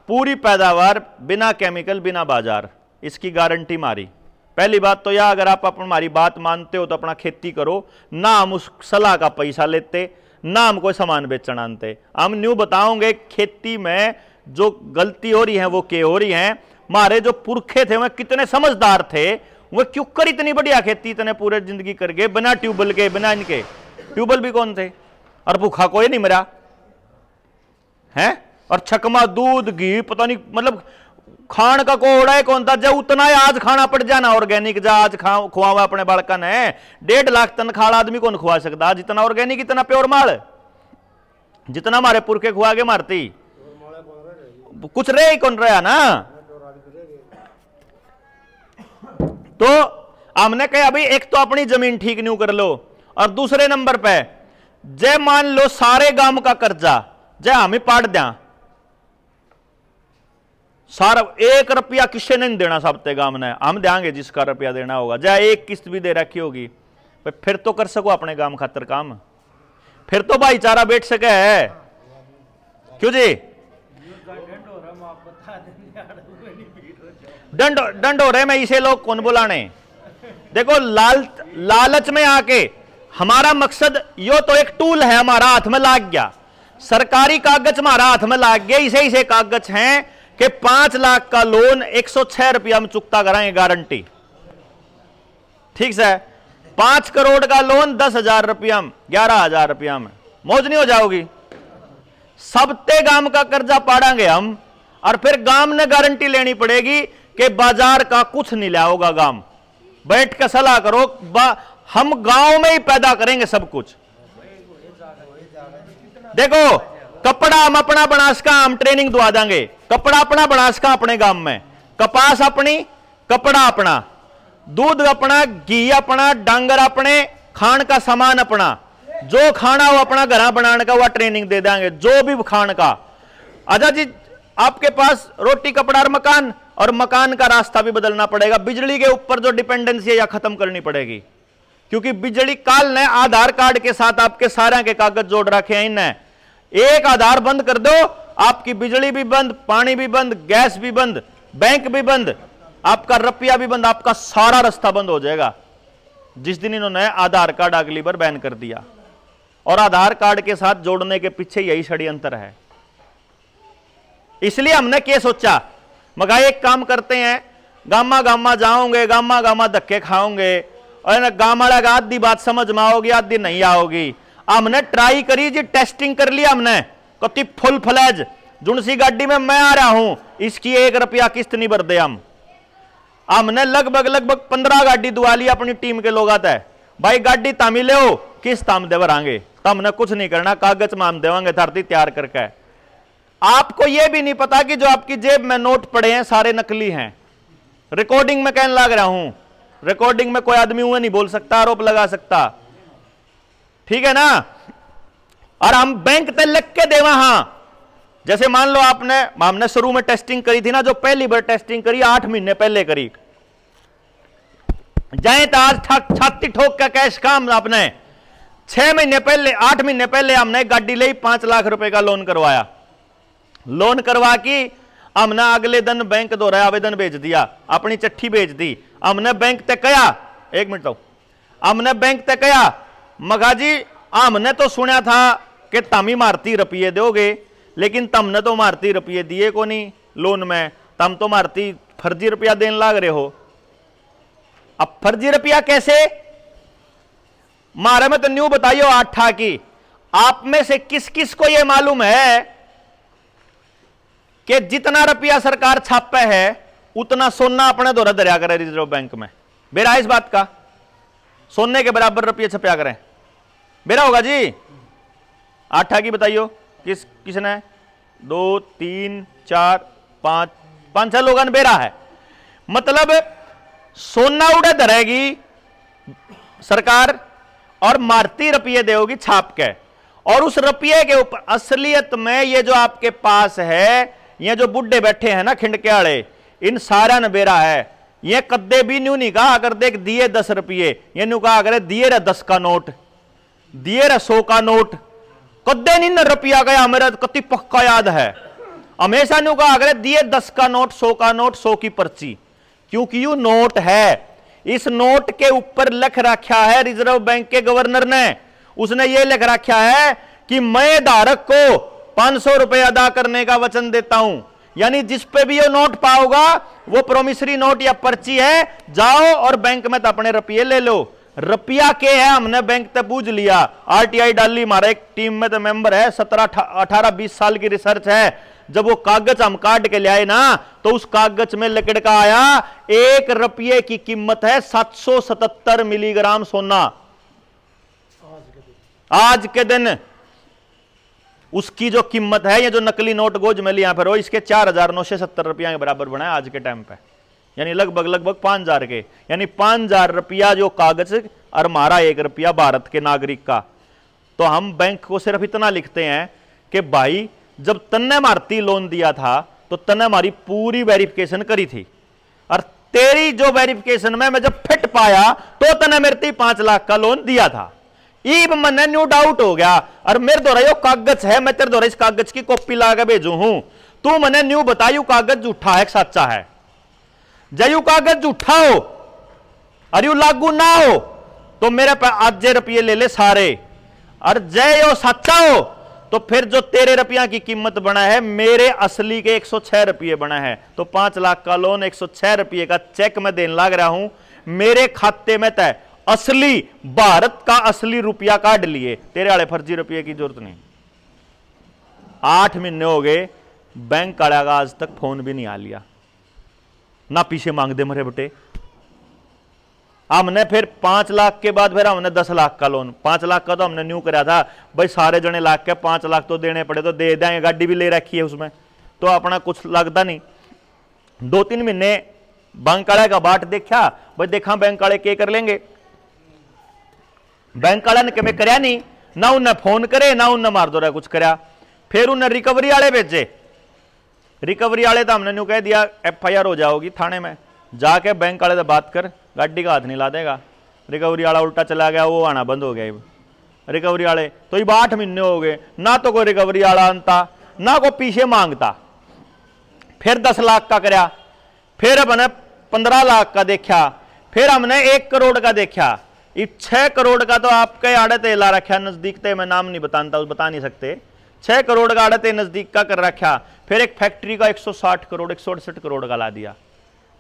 पूरी पैदावार बिना केमिकल बिना बाजार इसकी गारंटी मारी पहली बात तो यह अगर आप अपन हमारी बात मानते हो तो अपना खेती करो ना हम उस सलाह का पैसा लेते ना हम कोई सामान बेचना आनते हम न्यू बताओगे खेती में जो गलती हो रही है वो के हो रही है मारे जो पुरखे थे वह कितने समझदार थे वह क्यों कर इतनी बढ़िया खेती इतने पूरे जिंदगी कर गए बिना ट्यूबवेल के बिना इनके ट्यूबवेल भी कौन थे और भूखा कोई नहीं मरा है और छकमा दूध घी पता नहीं मतलब खान का कोड़ा है कौन था जब उतना ही आज खाना पड़ जाना ऑर्गेनिक जा आज खुआ हुआ अपने बालका ने डेढ़ लाख तन खाड़ आदमी कौन खुआ सकता जितना ऑर्गेनिक इतना प्योर माल जितना हमारे पुरखे खुआ के मारती ಕುಚ್ರೇ ना तो हमने कहा अभी एक तो अपनी जमीन ठीक न्यू कर लो और दूसरे नंबर पे जय मान लो सारे गांव का कर्जा जय हम ही पाट दें सारा एक रुपया किसे नहीं देना सबते गांव ने हम देंगे जिसका रुपया देना होगा जय एक किस्त भी दे रखी होगी फिर तो कर सको अपने गांव खातर काम फिर तो भाईचारा बैठ सके है क्यों जी दंड डंडोरे में इसे लोग कौन बुलाने देखो लाल लालच में आके हमारा मकसद यो तो एक टूल है हमारा हाथ में लाग गया सरकारी कागज हमारा हाथ में लाग गया इसे इसे कागज हैं कि पांच लाख का लोन एक सौ छह रुपया में चुकता कराएंगे गारंटी ठीक है पांच करोड़ का लोन दस हजार रुपया में ग्यारह हजार रुपया में मौज नहीं हो जाओगी सबते गांव का कर्जा पाड़ांगे हम और फिर गांव ने गारंटी लेनी पड़ेगी कि बाजार का कुछ नहीं लिया होगा गांव बैठ के सलाह करो हम गांव में ही पैदा करेंगे सब कुछ देखो कपड़ा हम अपना बना सका हम ट्रेनिंग दवा देंगे कपड़ा अपना बना सका अपने गांव में कपास अपनी कपड़ा अपना दूध अपना घी अपना डांगर अपने खान का सामान अपना जो खाना वो अपना घर बनाने का वह ट्रेनिंग दे देंगे जो भी खान का आजा जी आपके पास रोटी कपड़ा और मकान और मकान का रास्ता भी बदलना पड़ेगा बिजली के ऊपर जो डिपेंडेंसी है या खत्म करनी पड़ेगी क्योंकि बिजली काल ने आधार कार्ड के साथ आपके सारे के कागज जोड़ रखे हैं इन्हें एक आधार बंद कर दो आपकी बिजली भी बंद पानी भी बंद गैस भी बंद बैंक भी बंद आपका रुपया भी बंद आपका सारा रास्ता बंद हो जाएगा जिस दिन इन्होंने आधार कार्ड अगली बार बैन कर दिया और आधार कार्ड के साथ जोड़ने के पीछे यही षड्यंत्र है इसलिए हमने क्या सोचा मगा एक काम करते हैं गामा गामा जाओगे गामा गामा धक्के खाओगे और गामाड़ा का आधी बात समझ में आओगी आधी नहीं आओगी हमने ट्राई करी जी टेस्टिंग कर लिया हमने कति फुल फ्लैज जुनसी गाड़ी में मैं आ रहा हूं इसकी एक रुपया किस्त नहीं भर दे हम हमने लगभग लगभग पंद्रह गाड़ी दुआ ली अपनी टीम के लोग आता है भाई गाड़ी तामी ले किस्त हम दे भरांगे तो हमने कुछ नहीं करना कागज में हम देवांगे धरती तैयार करके आपको यह भी नहीं पता कि जो आपकी जेब में नोट पड़े हैं सारे नकली हैं रिकॉर्डिंग में कहने लग रहा हूं रिकॉर्डिंग में कोई आदमी हुए नहीं बोल सकता आरोप लगा सकता ठीक है ना और हम बैंक तक लिख के देवा हां जैसे मान लो आपने हमने शुरू में टेस्टिंग करी थी ना जो पहली बार टेस्टिंग करी आठ महीने पहले करी जाए तो आज छाती ठोक का कैश काम आपने छह महीने पहले आठ महीने पहले हमने गाड़ी ले पांच लाख रुपए का लोन करवाया लोन करवा की हमने अगले दिन बैंक दो रहा आवेदन भेज दिया अपनी चिट्ठी भेज दी हमने बैंक ते कया एक मिनट तो हमने बैंक ते कया मगा जी हमने तो सुना था कि तम ही मारती रुपये दोगे लेकिन तमने तो मारती रुपये दिए को नहीं लोन में तम तो मारती फर्जी रुपया देने लाग रहे हो अब फर्जी रुपया कैसे मारे में तो न्यू बताइयो आठा की आप में से किस किस को यह मालूम है कि जितना रुपया सरकार छापे है उतना सोना अपने तो दौरा दरिया करे रिजर्व बैंक में बेरा इस बात का सोने के बराबर रुपये छपया करें बेरा होगा जी आठा की बताइयो किस किसने दो तीन चार पांच पांच छह लोगों ने बेरा है मतलब सोना उड़े धरेगी तो सरकार और मारती रुपये देगी छाप के और उस रुपये के ऊपर असलियत में ये जो आपके पास है ये जो बुढ़े बैठे हैं ना खिंडके वाले इन सारा ने बेरा है ये कद्दे भी न्यू नहीं कहा अगर देख दिए दस रुपये ये न्यू कहा अगर दिए रे दस का नोट दिए रे सौ का नोट कद्दे नहीं न रुपया गया मेरा तो कति पक्का याद है हमेशा न्यू कहा अगर दिए दस का नोट सौ का नोट सौ की पर्ची क्योंकि यू नोट है इस नोट के ऊपर लिख रखा है रिजर्व बैंक के गवर्नर ने उसने ये लिख रखा है कि मैं धारक को पांच सौ रुपए अदा करने का वचन देता हूं यानी जिस पे भी वो नोट पाओगा वो प्रोमिसरी नोट या पर्ची है जाओ और बैंक में तो अपने रुपये ले लो रुपया के है हमने बैंक तक पूछ लिया आरटीआई डाल ली हमारा एक टीम में तो मेंबर है सत्रह अठारह बीस साल की रिसर्च है जब वो कागज हम काट के ले आए ना तो उस कागज में लकड़ का आया एक रुपये की कीमत है सात मिलीग्राम सोना आज के दिन उसकी जो कीमत है ये जो नकली नोट गोज मेली यहाँ पर हो इसके चार हजार नौ सौ सत्तर रुपया के बराबर बना है आज के टाइम पे यानी लगभग लगभग पाँच हजार के यानी पाँच हजार रुपया जो कागज और हमारा एक रुपया भारत के नागरिक का तो हम बैंक को सिर्फ इतना लिखते हैं कि भाई जब तन्ने मारती लोन दिया था तो तन्ने मारी पूरी वेरिफिकेशन करी थी और तेरी जो वेरिफिकेशन में मैं जब फिट पाया तो तने मेरती पांच लाख का लोन दिया था ईब न्यू डाउट हो गया और मेरे द्वारा यो कागज है मैं तेरे द्वारा इस कागज की कॉपी ला के भेजू हूं तू मैंने न्यू बतायू कागज झूठा है सच्चा है जयू कागज झूठा हो अरे यू लागू ना हो तो मेरे पे आज रुपये ले ले सारे और जय यो सच्चा हो तो फिर जो तेरे रुपया की कीमत बना है मेरे असली के 106 रुपये बना है तो पांच लाख का लोन 106 रुपये का चेक मैं देने लग रहा हूं मेरे खाते में तय तो असली भारत का असली रुपया काट लिए तेरे वाले फर्जी रुपये की जरूरत नहीं आठ महीने हो गए बैंक का आज तक फोन भी नहीं आ लिया ना पीछे मांग दे मरे बटे हमने फिर पांच लाख के बाद फिर हमने दस लाख का लोन पांच लाख का तो हमने न्यू कराया था भाई सारे जने लाख के पांच लाख तो देने पड़े तो दे देंगे गाड़ी भी ले रखी है उसमें तो अपना कुछ लगता नहीं दो तीन महीने बैंक का बाट देखा भाई देखा बैंक वाले के कर लेंगे बैंक वाले ने कमें कर नहीं ना उन्हें फोन करे ना उन्हें मार दो रहा कुछ कराया फिर उन्हें रिकवरी वाले भेजे रिकवरी आए तो हमने कह दिया एफ आई आर हो जाओगी थाने में जाके बैंक वाले से बात कर गाड़ी का हाथ नहीं ला देगा रिकवरी वाला उल्टा चला गया वो आना बंद हो गया रिकवरी वाले तो ये आठ महीने हो गए ना तो कोई रिकवरी वाला आनता ना कोई पीछे मांगता फिर दस लाख का कराया फिर अपने पंद्रह लाख का देखा फिर हमने एक करोड़ का देखा छह करोड़ का तो आपके आड़ते ला रखा ते मैं नाम नहीं बताता बता नहीं सकते छह करोड़ का आड़ते नज़दीक का कर रखा फिर एक फैक्ट्री का 160 करोड़ एक करोड़ का ला दिया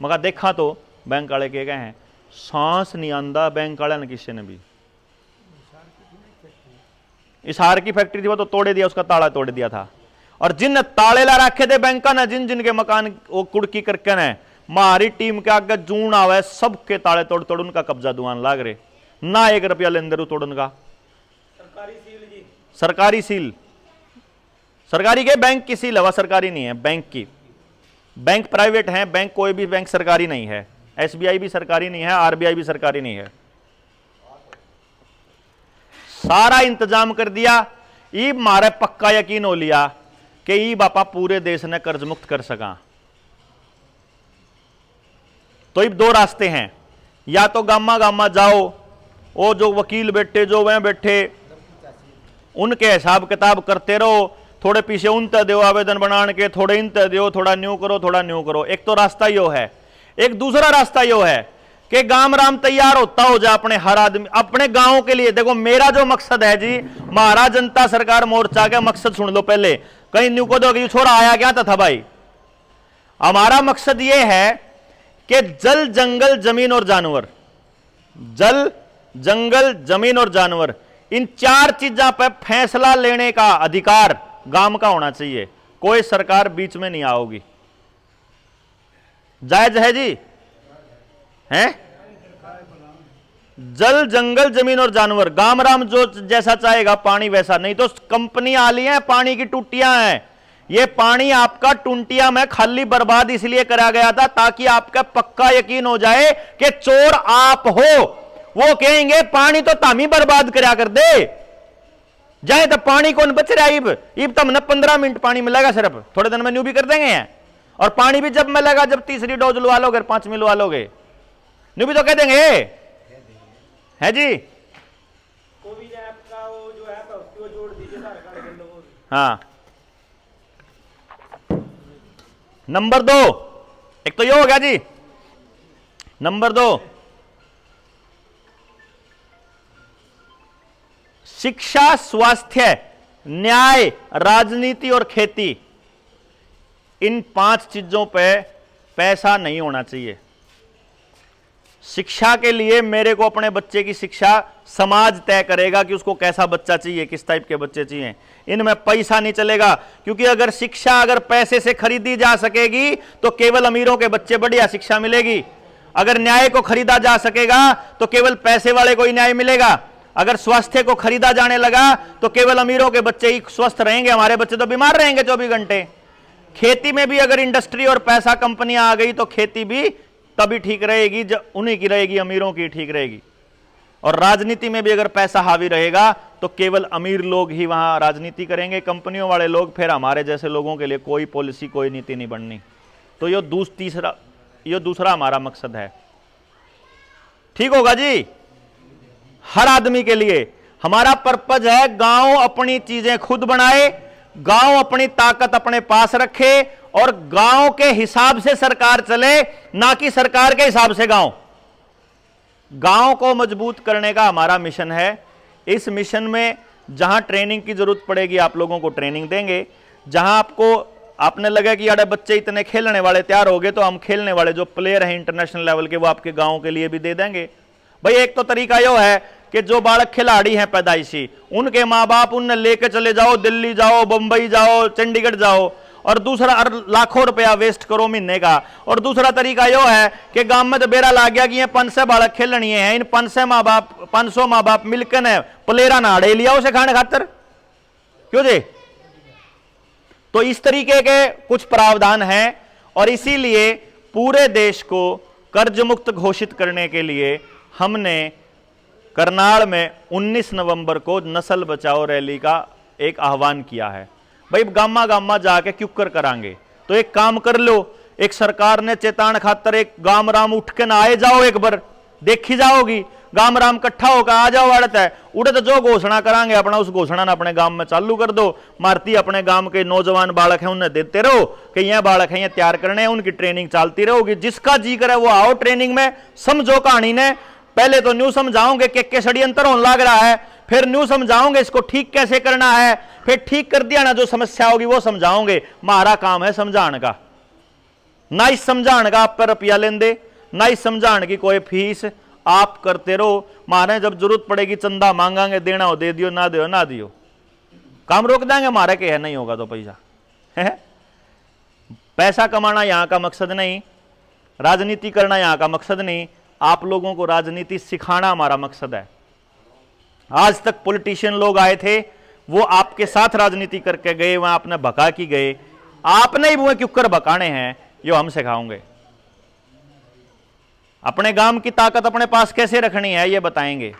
मगर देखा तो बैंक वाले के गए हैं सांस नहीं आंदा बैंक वाले ने किसी ने भी हार की फैक्ट्री थी वो तो तोड़े दिया उसका ताला तोड़ दिया था और जिन ताले ला रखे थे बैंक ने जिन जिनके मकान वो कुड़की करके ने हमारी टीम के आगे जून आवे सबके ताले तोड़ तोड़ उनका कब्जा दुआन लाग रहे ना एक रुपया लेंदरू तोड़न का सरकारी सील जी सरकारी सील सरकारी के बैंक की सील हवा सरकारी नहीं है बैंक की बैंक प्राइवेट है बैंक कोई भी बैंक सरकारी नहीं है एसबीआई भी सरकारी नहीं है आरबीआई भी सरकारी नहीं है सारा इंतजाम कर दिया ई मारे पक्का यकीन हो लिया कि ई बापा पूरे देश ने कर्ज मुक्त कर सका तो इब दो रास्ते हैं या तो गामा गामा जाओ वो जो वकील बैठे जो वह बैठे उनके हिसाब किताब करते रहो थोड़े पीछे उन तय दो आवेदन बनाने के थोड़े इन तय दो थोड़ा न्यू करो थोड़ा न्यू करो एक तो रास्ता यो है एक दूसरा रास्ता यो है कि गांव राम तैयार होता हो जाए अपने हर आदमी अपने गांव के लिए देखो मेरा जो मकसद है जी महाराज जनता सरकार मोर्चा का मकसद सुन लो पहले कहीं न्यू को दो छोड़ा आया क्या था, था भाई हमारा मकसद ये है कि जल जंगल जमीन और जानवर जल जंगल जमीन और जानवर इन चार चीजों पर फैसला लेने का अधिकार गांव का होना चाहिए कोई सरकार बीच में नहीं आओगी जायज है जी हैं जल जंगल जमीन और जानवर गाम राम जो जैसा चाहेगा पानी वैसा नहीं तो कंपनी आली है पानी की टूटियां हैं ये पानी आपका टूंटिया में खाली बर्बाद इसलिए करा गया था ताकि आपका पक्का यकीन हो जाए कि चोर आप हो वो कहेंगे पानी तो तामी बर्बाद करा कर दे जाए तो पानी कौन बच रहा है इब इब तो हमने पंद्रह मिनट पानी में लगा सिर्फ थोड़े दिन में न्यू भी कर देंगे और पानी भी जब में लगा जब तीसरी डोज लुवा लोगे पांचवी लुवा लोगे न्यू भी तो कह देंगे है जी हाँ नंबर दो एक तो ये हो गया जी नंबर दो शिक्षा स्वास्थ्य न्याय राजनीति और खेती इन पांच चीजों पे पैसा नहीं होना चाहिए शिक्षा के लिए मेरे को अपने बच्चे की शिक्षा समाज तय करेगा कि उसको कैसा बच्चा चाहिए किस टाइप के बच्चे चाहिए इनमें पैसा नहीं चलेगा क्योंकि अगर शिक्षा अगर पैसे से खरीदी जा सकेगी तो केवल अमीरों के बच्चे बढ़िया शिक्षा मिलेगी अगर न्याय को खरीदा जा सकेगा तो केवल पैसे वाले को ही न्याय मिलेगा अगर स्वास्थ्य को खरीदा जाने लगा तो केवल अमीरों के बच्चे ही स्वस्थ रहेंगे हमारे बच्चे तो बीमार रहेंगे चौबीस घंटे खेती में भी अगर इंडस्ट्री और पैसा कंपनियां आ गई तो खेती भी तभी ठीक रहेगी जब उन्हीं की रहेगी अमीरों की ठीक रहेगी और राजनीति में भी अगर पैसा हावी रहेगा तो केवल अमीर लोग ही वहां राजनीति करेंगे कंपनियों वाले लोग फिर हमारे जैसे लोगों के लिए कोई पॉलिसी कोई नीति नहीं बननी तो ये दूस तीसरा ये दूसरा हमारा मकसद है ठीक होगा जी हर आदमी के लिए हमारा पर्पज है गांव अपनी चीजें खुद बनाए गांव अपनी ताकत अपने पास रखे और गांव के हिसाब से सरकार चले ना कि सरकार के हिसाब से गांव गांव को मजबूत करने का हमारा मिशन है इस मिशन में जहां ट्रेनिंग की जरूरत पड़ेगी आप लोगों को ट्रेनिंग देंगे जहां आपको आपने लगा कि अरे बच्चे इतने खेलने वाले तैयार हो गए तो हम खेलने वाले जो प्लेयर हैं इंटरनेशनल लेवल के वो आपके गांव के लिए भी दे देंगे भाई एक तो तरीका यो है कि जो बालक खिलाड़ी हैं पैदाइशी उनके माँ बाप उन लेके चले जाओ दिल्ली जाओ बम्बई जाओ चंडीगढ़ जाओ और दूसरा लाखों रुपया वेस्ट करो महीने का और दूसरा तरीका यो है कि गांव में तो बेरा ला गया कि ये पनसे बालक खेलनी है इन सौ माँ बाप पाँच सौ माँ बाप मिलकर ने पलेरा ना अड़े लिया उसे खाने खातर क्यों जी तो इस तरीके के कुछ प्रावधान हैं और इसीलिए पूरे देश को कर्ज मुक्त घोषित करने के लिए हमने करनाल में 19 नवंबर को नस्ल बचाओ रैली का एक आह्वान किया है भाई गामा गामा जाके कर करांगे तो एक काम कर लो एक सरकार ने चेतान खातर एक गाम राम उठ के ना आए जाओ एक बार देखी जाओगी गाम राम कट्ठा होकर आ जाओ अड़त है उड़े तो जो घोषणा करांगे अपना उस घोषणा ने अपने गांव में चालू कर दो मारती अपने गांव के नौजवान बालक हैं उन्हें देते रहो कि यह बालक हैं ये तैयार करने हैं उनकी ट्रेनिंग चलती रहोगी जिसका जी करे वो आओ ट्रेनिंग में समझो कहानी ने पहले तो न्यू समझाओगे कि के षड्यंत्र होने लग रहा है फिर न्यू समझाओगे इसको ठीक कैसे करना है फिर ठीक कर दिया ना जो समस्या होगी वो समझाओगे मारा काम है समझाने का ना इस समझाने का आप पर रुपया लेंदे ना ही समझाने की कोई फीस आप करते रहो मारे जब जरूरत पड़ेगी चंदा मांगांगे देना हो दे दियो ना दियो ना दियो काम रोक देंगे मारे के है नहीं होगा तो पैसा है पैसा कमाना यहां का मकसद नहीं राजनीति करना यहां का मकसद नहीं आप लोगों को राजनीति सिखाना हमारा मकसद है आज तक पॉलिटिशियन लोग आए थे वो आपके साथ राजनीति करके गए वहां आपने भका की गए आपने ही वो कर भकाने हैं जो हम सिखाओगे अपने गांव की ताकत अपने पास कैसे रखनी है ये बताएंगे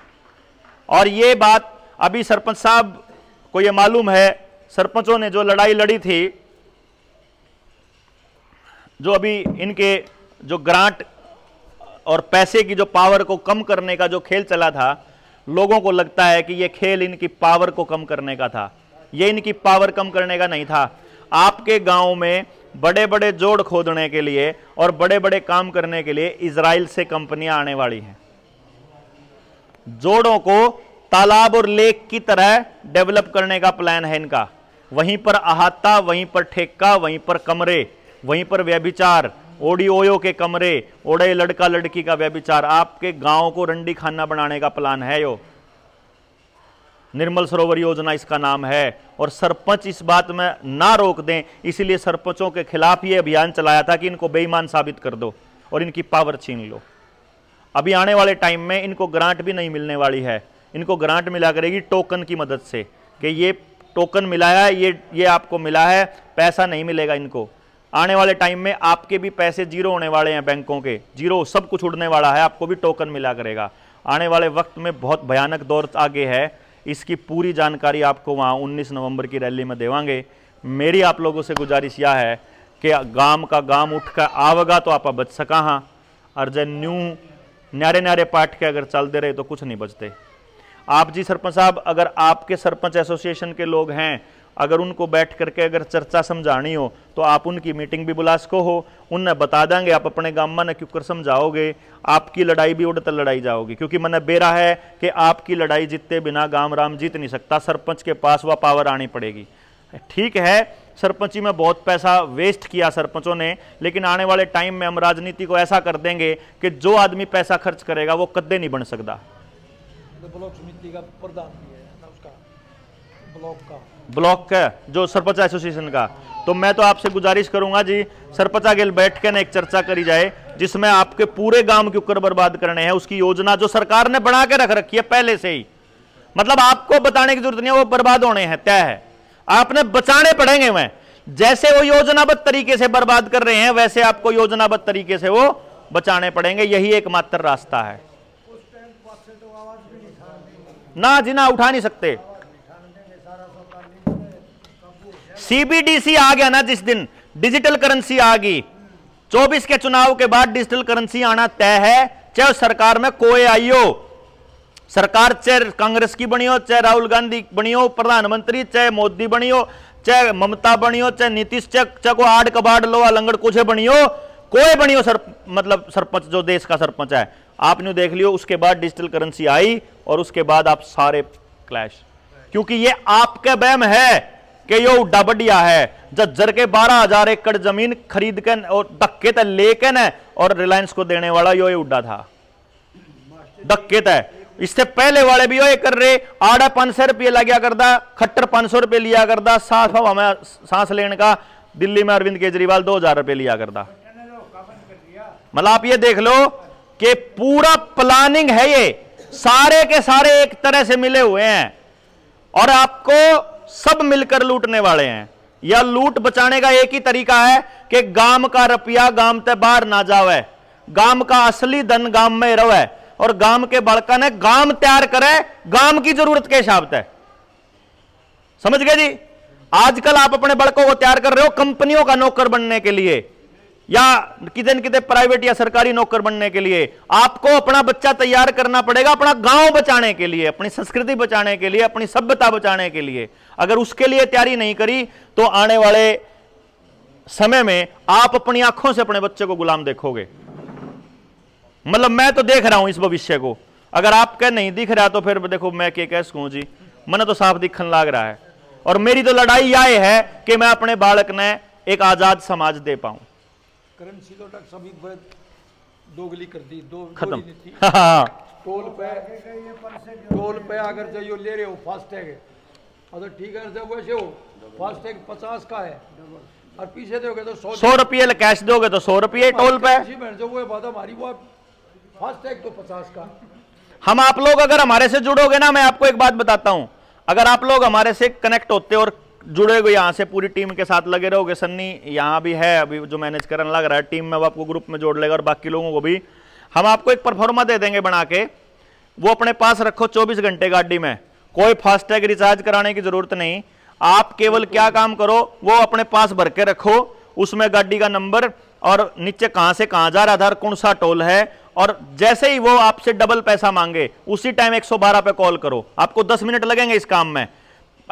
और ये बात अभी सरपंच साहब को ये मालूम है सरपंचों ने जो लड़ाई लड़ी थी जो अभी इनके जो ग्रांट और पैसे की जो पावर को कम करने का जो खेल चला था लोगों को लगता है कि ये खेल इनकी पावर को कम करने का था ये इनकी पावर कम करने का नहीं था आपके गांव में बड़े बड़े जोड़ खोदने के लिए और बड़े बड़े काम करने के लिए इसराइल से कंपनियां आने वाली हैं जोड़ों को तालाब और लेक की तरह डेवलप करने का प्लान है इनका वहीं पर अहाता वहीं पर ठेका वहीं पर कमरे वहीं पर व्यभिचार ओडी ओयो के कमरे ओडे लड़का लड़की का व्यभिचार आपके गांव को रंडी खाना बनाने का प्लान है यो निर्मल सरोवर योजना इसका नाम है और सरपंच इस बात में ना रोक दें इसलिए सरपंचों के खिलाफ ये अभियान चलाया था कि इनको बेईमान साबित कर दो और इनकी पावर छीन लो अभी आने वाले टाइम में इनको ग्रांट भी नहीं मिलने वाली है इनको ग्रांट मिला करेगी टोकन की मदद से कि ये टोकन मिला है ये ये आपको मिला है पैसा नहीं मिलेगा इनको आने वाले टाइम में आपके भी पैसे जीरो होने वाले हैं बैंकों के जीरो सब कुछ उड़ने वाला है आपको भी टोकन मिला करेगा आने वाले वक्त में बहुत भयानक दौर आगे है इसकी पूरी जानकारी आपको वहाँ उन्नीस नवम्बर की रैली में देवांगे मेरी आप लोगों से गुजारिश यह है कि गांव का गांव उठ कर आवगा तो आप बच सका हाँ और जब न्यू न्यारे न्यारे पाठ के अगर चलते रहे तो कुछ नहीं बचते आप जी सरपंच साहब अगर आपके सरपंच एसोसिएशन के लोग हैं अगर उनको बैठ करके अगर चर्चा समझानी हो तो आप उनकी मीटिंग भी बुला सको हो उन्हें बता देंगे आप अपने गाम में क्यों कर समझाओगे आपकी लड़ाई भी उड़ता लड़ाई जाओगी क्योंकि मैंने बेरा है कि आपकी लड़ाई जीतते बिना गाम राम जीत नहीं सकता सरपंच के पास वह पावर आनी पड़ेगी ठीक है सरपंची में बहुत पैसा वेस्ट किया सरपंचों ने लेकिन आने वाले टाइम में हम राजनीति को ऐसा कर देंगे कि जो आदमी पैसा खर्च करेगा वो कद्दे नहीं बन सकता ब्लॉक समिति का प्रधान भी है ना उसका ब्लॉक का ब्लॉक का जो सरपंचा एसोसिएशन का तो मैं तो आपसे गुजारिश करूंगा जी सरपंचा गेल बैठ ना एक चर्चा करी जाए जिसमें आपके पूरे गांव के ऊपर बर्बाद करने हैं उसकी योजना जो सरकार ने बना के रख रखी है पहले से ही मतलब आपको बताने की जरूरत नहीं है वो बर्बाद होने हैं तय है आपने बचाने पड़ेंगे वह जैसे वो योजनाबद्ध तरीके से बर्बाद कर रहे हैं वैसे आपको योजनाबद्ध तरीके से वो बचाने पड़ेंगे यही एकमात्र रास्ता है ना जी ना उठा नहीं सकते सीबीडीसी आ गया ना जिस दिन डिजिटल करेंसी आ गई 24 के चुनाव के बाद डिजिटल करेंसी आना तय है चाहे सरकार में कोई आई हो सरकार चाहे कांग्रेस की बनी हो चाहे राहुल गांधी बनी हो प्रधानमंत्री चाहे मोदी बनी हो चाहे ममता बनी हो चाहे नीतीश चाहे को आड़ कबाड़ लो लंगड़ कुछ बनी हो कोई बनी हो सर मतलब सरपंच जो देश का सरपंच है आपने देख लियो उसके बाद डिजिटल करेंसी आई और उसके बाद आप सारे क्लैश क्योंकि ये आपके बहम है के यो उड्डा बढ़िया है जज्जर के बारह हजार एकड़ जमीन खरीद के और धक्के तय लेके न और रिलायंस को देने वाला यो उड्डा था धक्के तय इससे पहले वाले भी यो ये कर रहे आड़ा पांच सौ रुपये लगा करता खट्टर पांच सौ रुपये लिया करता सांस में सांस लेने का दिल्ली में अरविंद केजरीवाल दो हजार रुपये लिया करता मतलब आप ये देख लो कि पूरा प्लानिंग है ये सारे के सारे एक तरह से मिले हुए हैं और आपको सब मिलकर लूटने वाले हैं या लूट बचाने का एक ही तरीका है कि गांव का रुपया गांव ते बाहर ना जावे गांव का असली धन गांव में रवे और गांव के बड़का ने गांव तैयार करे गांव की जरूरत के हिसाब से समझ गए जी आजकल आप अपने बड़कों को तैयार कर रहे हो कंपनियों का नौकर बनने के लिए या किधे न प्राइवेट या सरकारी नौकर बनने के लिए आपको अपना बच्चा तैयार करना पड़ेगा अपना गांव बचाने के लिए अपनी संस्कृति बचाने के लिए अपनी सभ्यता बचाने के लिए अगर उसके लिए तैयारी नहीं करी तो आने वाले समय में आप अपनी आंखों से अपने बच्चे को गुलाम देखोगे मतलब मैं तो देख रहा हूं इस भविष्य को अगर कह नहीं दिख रहा तो फिर देखो मैं क्या कह सकूं जी मैंने तो साफ दिखन लाग रहा है और मेरी तो लड़ाई यह है कि मैं अपने बालक ने एक आजाद समाज दे पाऊं दोगली कर दी दो खत्म (laughs) हाँ। टोल पे टोल पे अगर जो ले रहे हो फास्टैग अगर ठीक है जब वैसे हो फास्टैग पचास का है और पीछे दोगे तो सौ सौ रुपये कैश दोगे तो सौ रुपये टोल पे वो बात हमारी वो फास्टैग तो पचास का हम आप लोग अगर हमारे से जुड़ोगे ना मैं आपको एक बात बताता हूँ अगर आप लोग हमारे से कनेक्ट होते और जुड़े हुए यहाँ से पूरी टीम के साथ लगे रहोगे सन्नी यहाँ भी है अभी जो मैनेज करने लग रहा है टीम में वो आपको ग्रुप में जोड़ लेगा और बाकी लोगों को भी हम आपको एक परफॉर्मा दे देंगे बना के वो अपने पास रखो 24 घंटे गाड़ी में कोई फास्टैग रिचार्ज कराने की जरूरत नहीं आप केवल क्या काम करो वो अपने पास भर के रखो उसमें गाड़ी का नंबर और नीचे कहाँ से कहाँ जा रहा था कौन सा टोल है और जैसे ही वो आपसे डबल पैसा मांगे उसी टाइम 112 पे कॉल करो आपको 10 मिनट लगेंगे इस काम में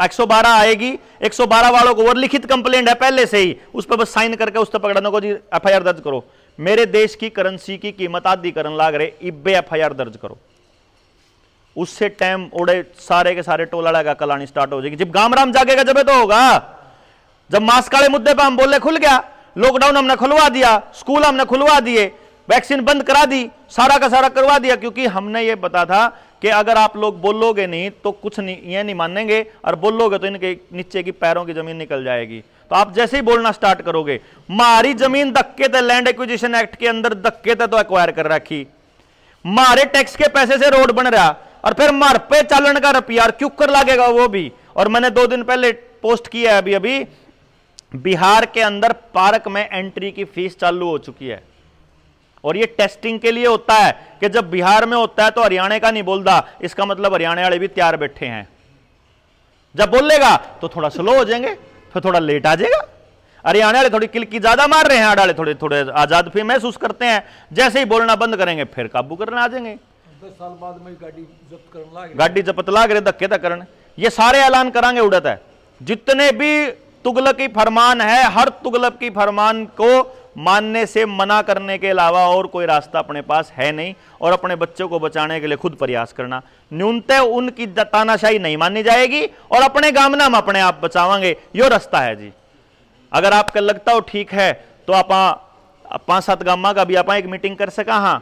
112 आएगी 112 वालों को और लिखित कंप्लेंट है पहले से ही उस पर बस साइन करके उस पर पकड़ने को जी एफ दर्ज करो मेरे देश की करेंसी की कीमत आधिकरण लाग रहे इब्बे एफ दर्ज करो उससे टाइम उड़े सारे के सारे टोला लगा कलानी स्टार्ट हो जाएगी जब गामराम जागेगा जब तो होगा जब मास्क काले मुद्दे पर हम बोले खुल गया लॉकडाउन हमने खुलवा दिया स्कूल हमने खुलवा दिए वैक्सीन बंद करा दी सारा का सारा करवा दिया क्योंकि हमने ये बता था कि अगर आप लोग बोलोगे नहीं तो कुछ नहीं ये नहीं मानेंगे और बोलोगे तो इनके नीचे की पैरों की जमीन निकल जाएगी तो आप जैसे ही बोलना स्टार्ट करोगे मारी जमीन धक्के थे लैंड एक्विजिशन एक्ट के अंदर धक्के थे तो एक्वायर कर रखी मारे टैक्स के पैसे से रोड बन रहा और फिर मार पे चालन का रुपया क्यों क्यूकर लगेगा वो भी और मैंने दो दिन पहले पोस्ट किया है अभी अभी बिहार के अंदर पार्क में एंट्री की फीस चालू हो चुकी है और ये टेस्टिंग के लिए होता है कि जब बिहार में होता है तो हरियाणा का नहीं बोलता इसका मतलब हरियाणा वाले भी तैयार बैठे हैं जब बोलेगा तो थोड़ा स्लो हो जाएंगे फिर तो थोड़ा लेट आ जाएगा हरियाणा वाले थोड़ी किलकी ज्यादा मार रहे हैं अडाले थोड़े थोड़े आजाद फिर महसूस करते हैं जैसे ही बोलना बंद करेंगे फिर काबू करने आ जाएंगे साल बाद में गाड़ी जब पतला गाड़ी जब्त लाग रहे धक्के तक करने ये सारे ऐलान करांगे उड़त है जितने भी तुगलक की फरमान है हर तुगलक की फरमान को मानने से मना करने के अलावा और कोई रास्ता अपने पास है नहीं और अपने बच्चों को बचाने के लिए खुद प्रयास करना न्यूनतः उनकी तानाशाही नहीं मानी जाएगी और अपने गामना में अपने आप बचावांगे यो रास्ता है जी अगर आपका लगता हो ठीक है तो आप पांच सात गामा का भी आप एक मीटिंग कर सका हाँ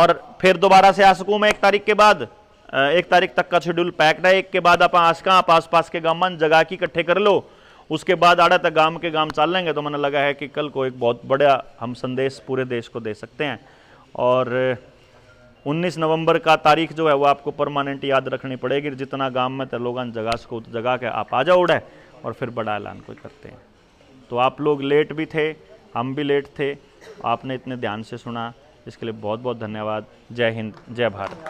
और फिर दोबारा से आ सकूँ मैं एक तारीख के बाद एक तारीख तक का शेड्यूल पैक्ड है एक के बाद आप आसका आप आस पास के गामा जगह की इकट्ठे कर लो उसके बाद आड़ा तक गांव के गांव चल लेंगे तो मैंने लगा है कि कल को एक बहुत बड़ा हम संदेश पूरे देश को दे सकते हैं और 19 नवंबर का तारीख जो है वो आपको परमानेंट याद रखनी पड़ेगी जितना गांव में तो लोग जगह को जगा के आप आ जाओ उड़े और फिर बड़ा ऐलान कोई करते हैं तो आप लोग लेट भी थे हम भी लेट थे आपने इतने ध्यान से सुना इसके लिए बहुत बहुत धन्यवाद जय हिंद जय भारत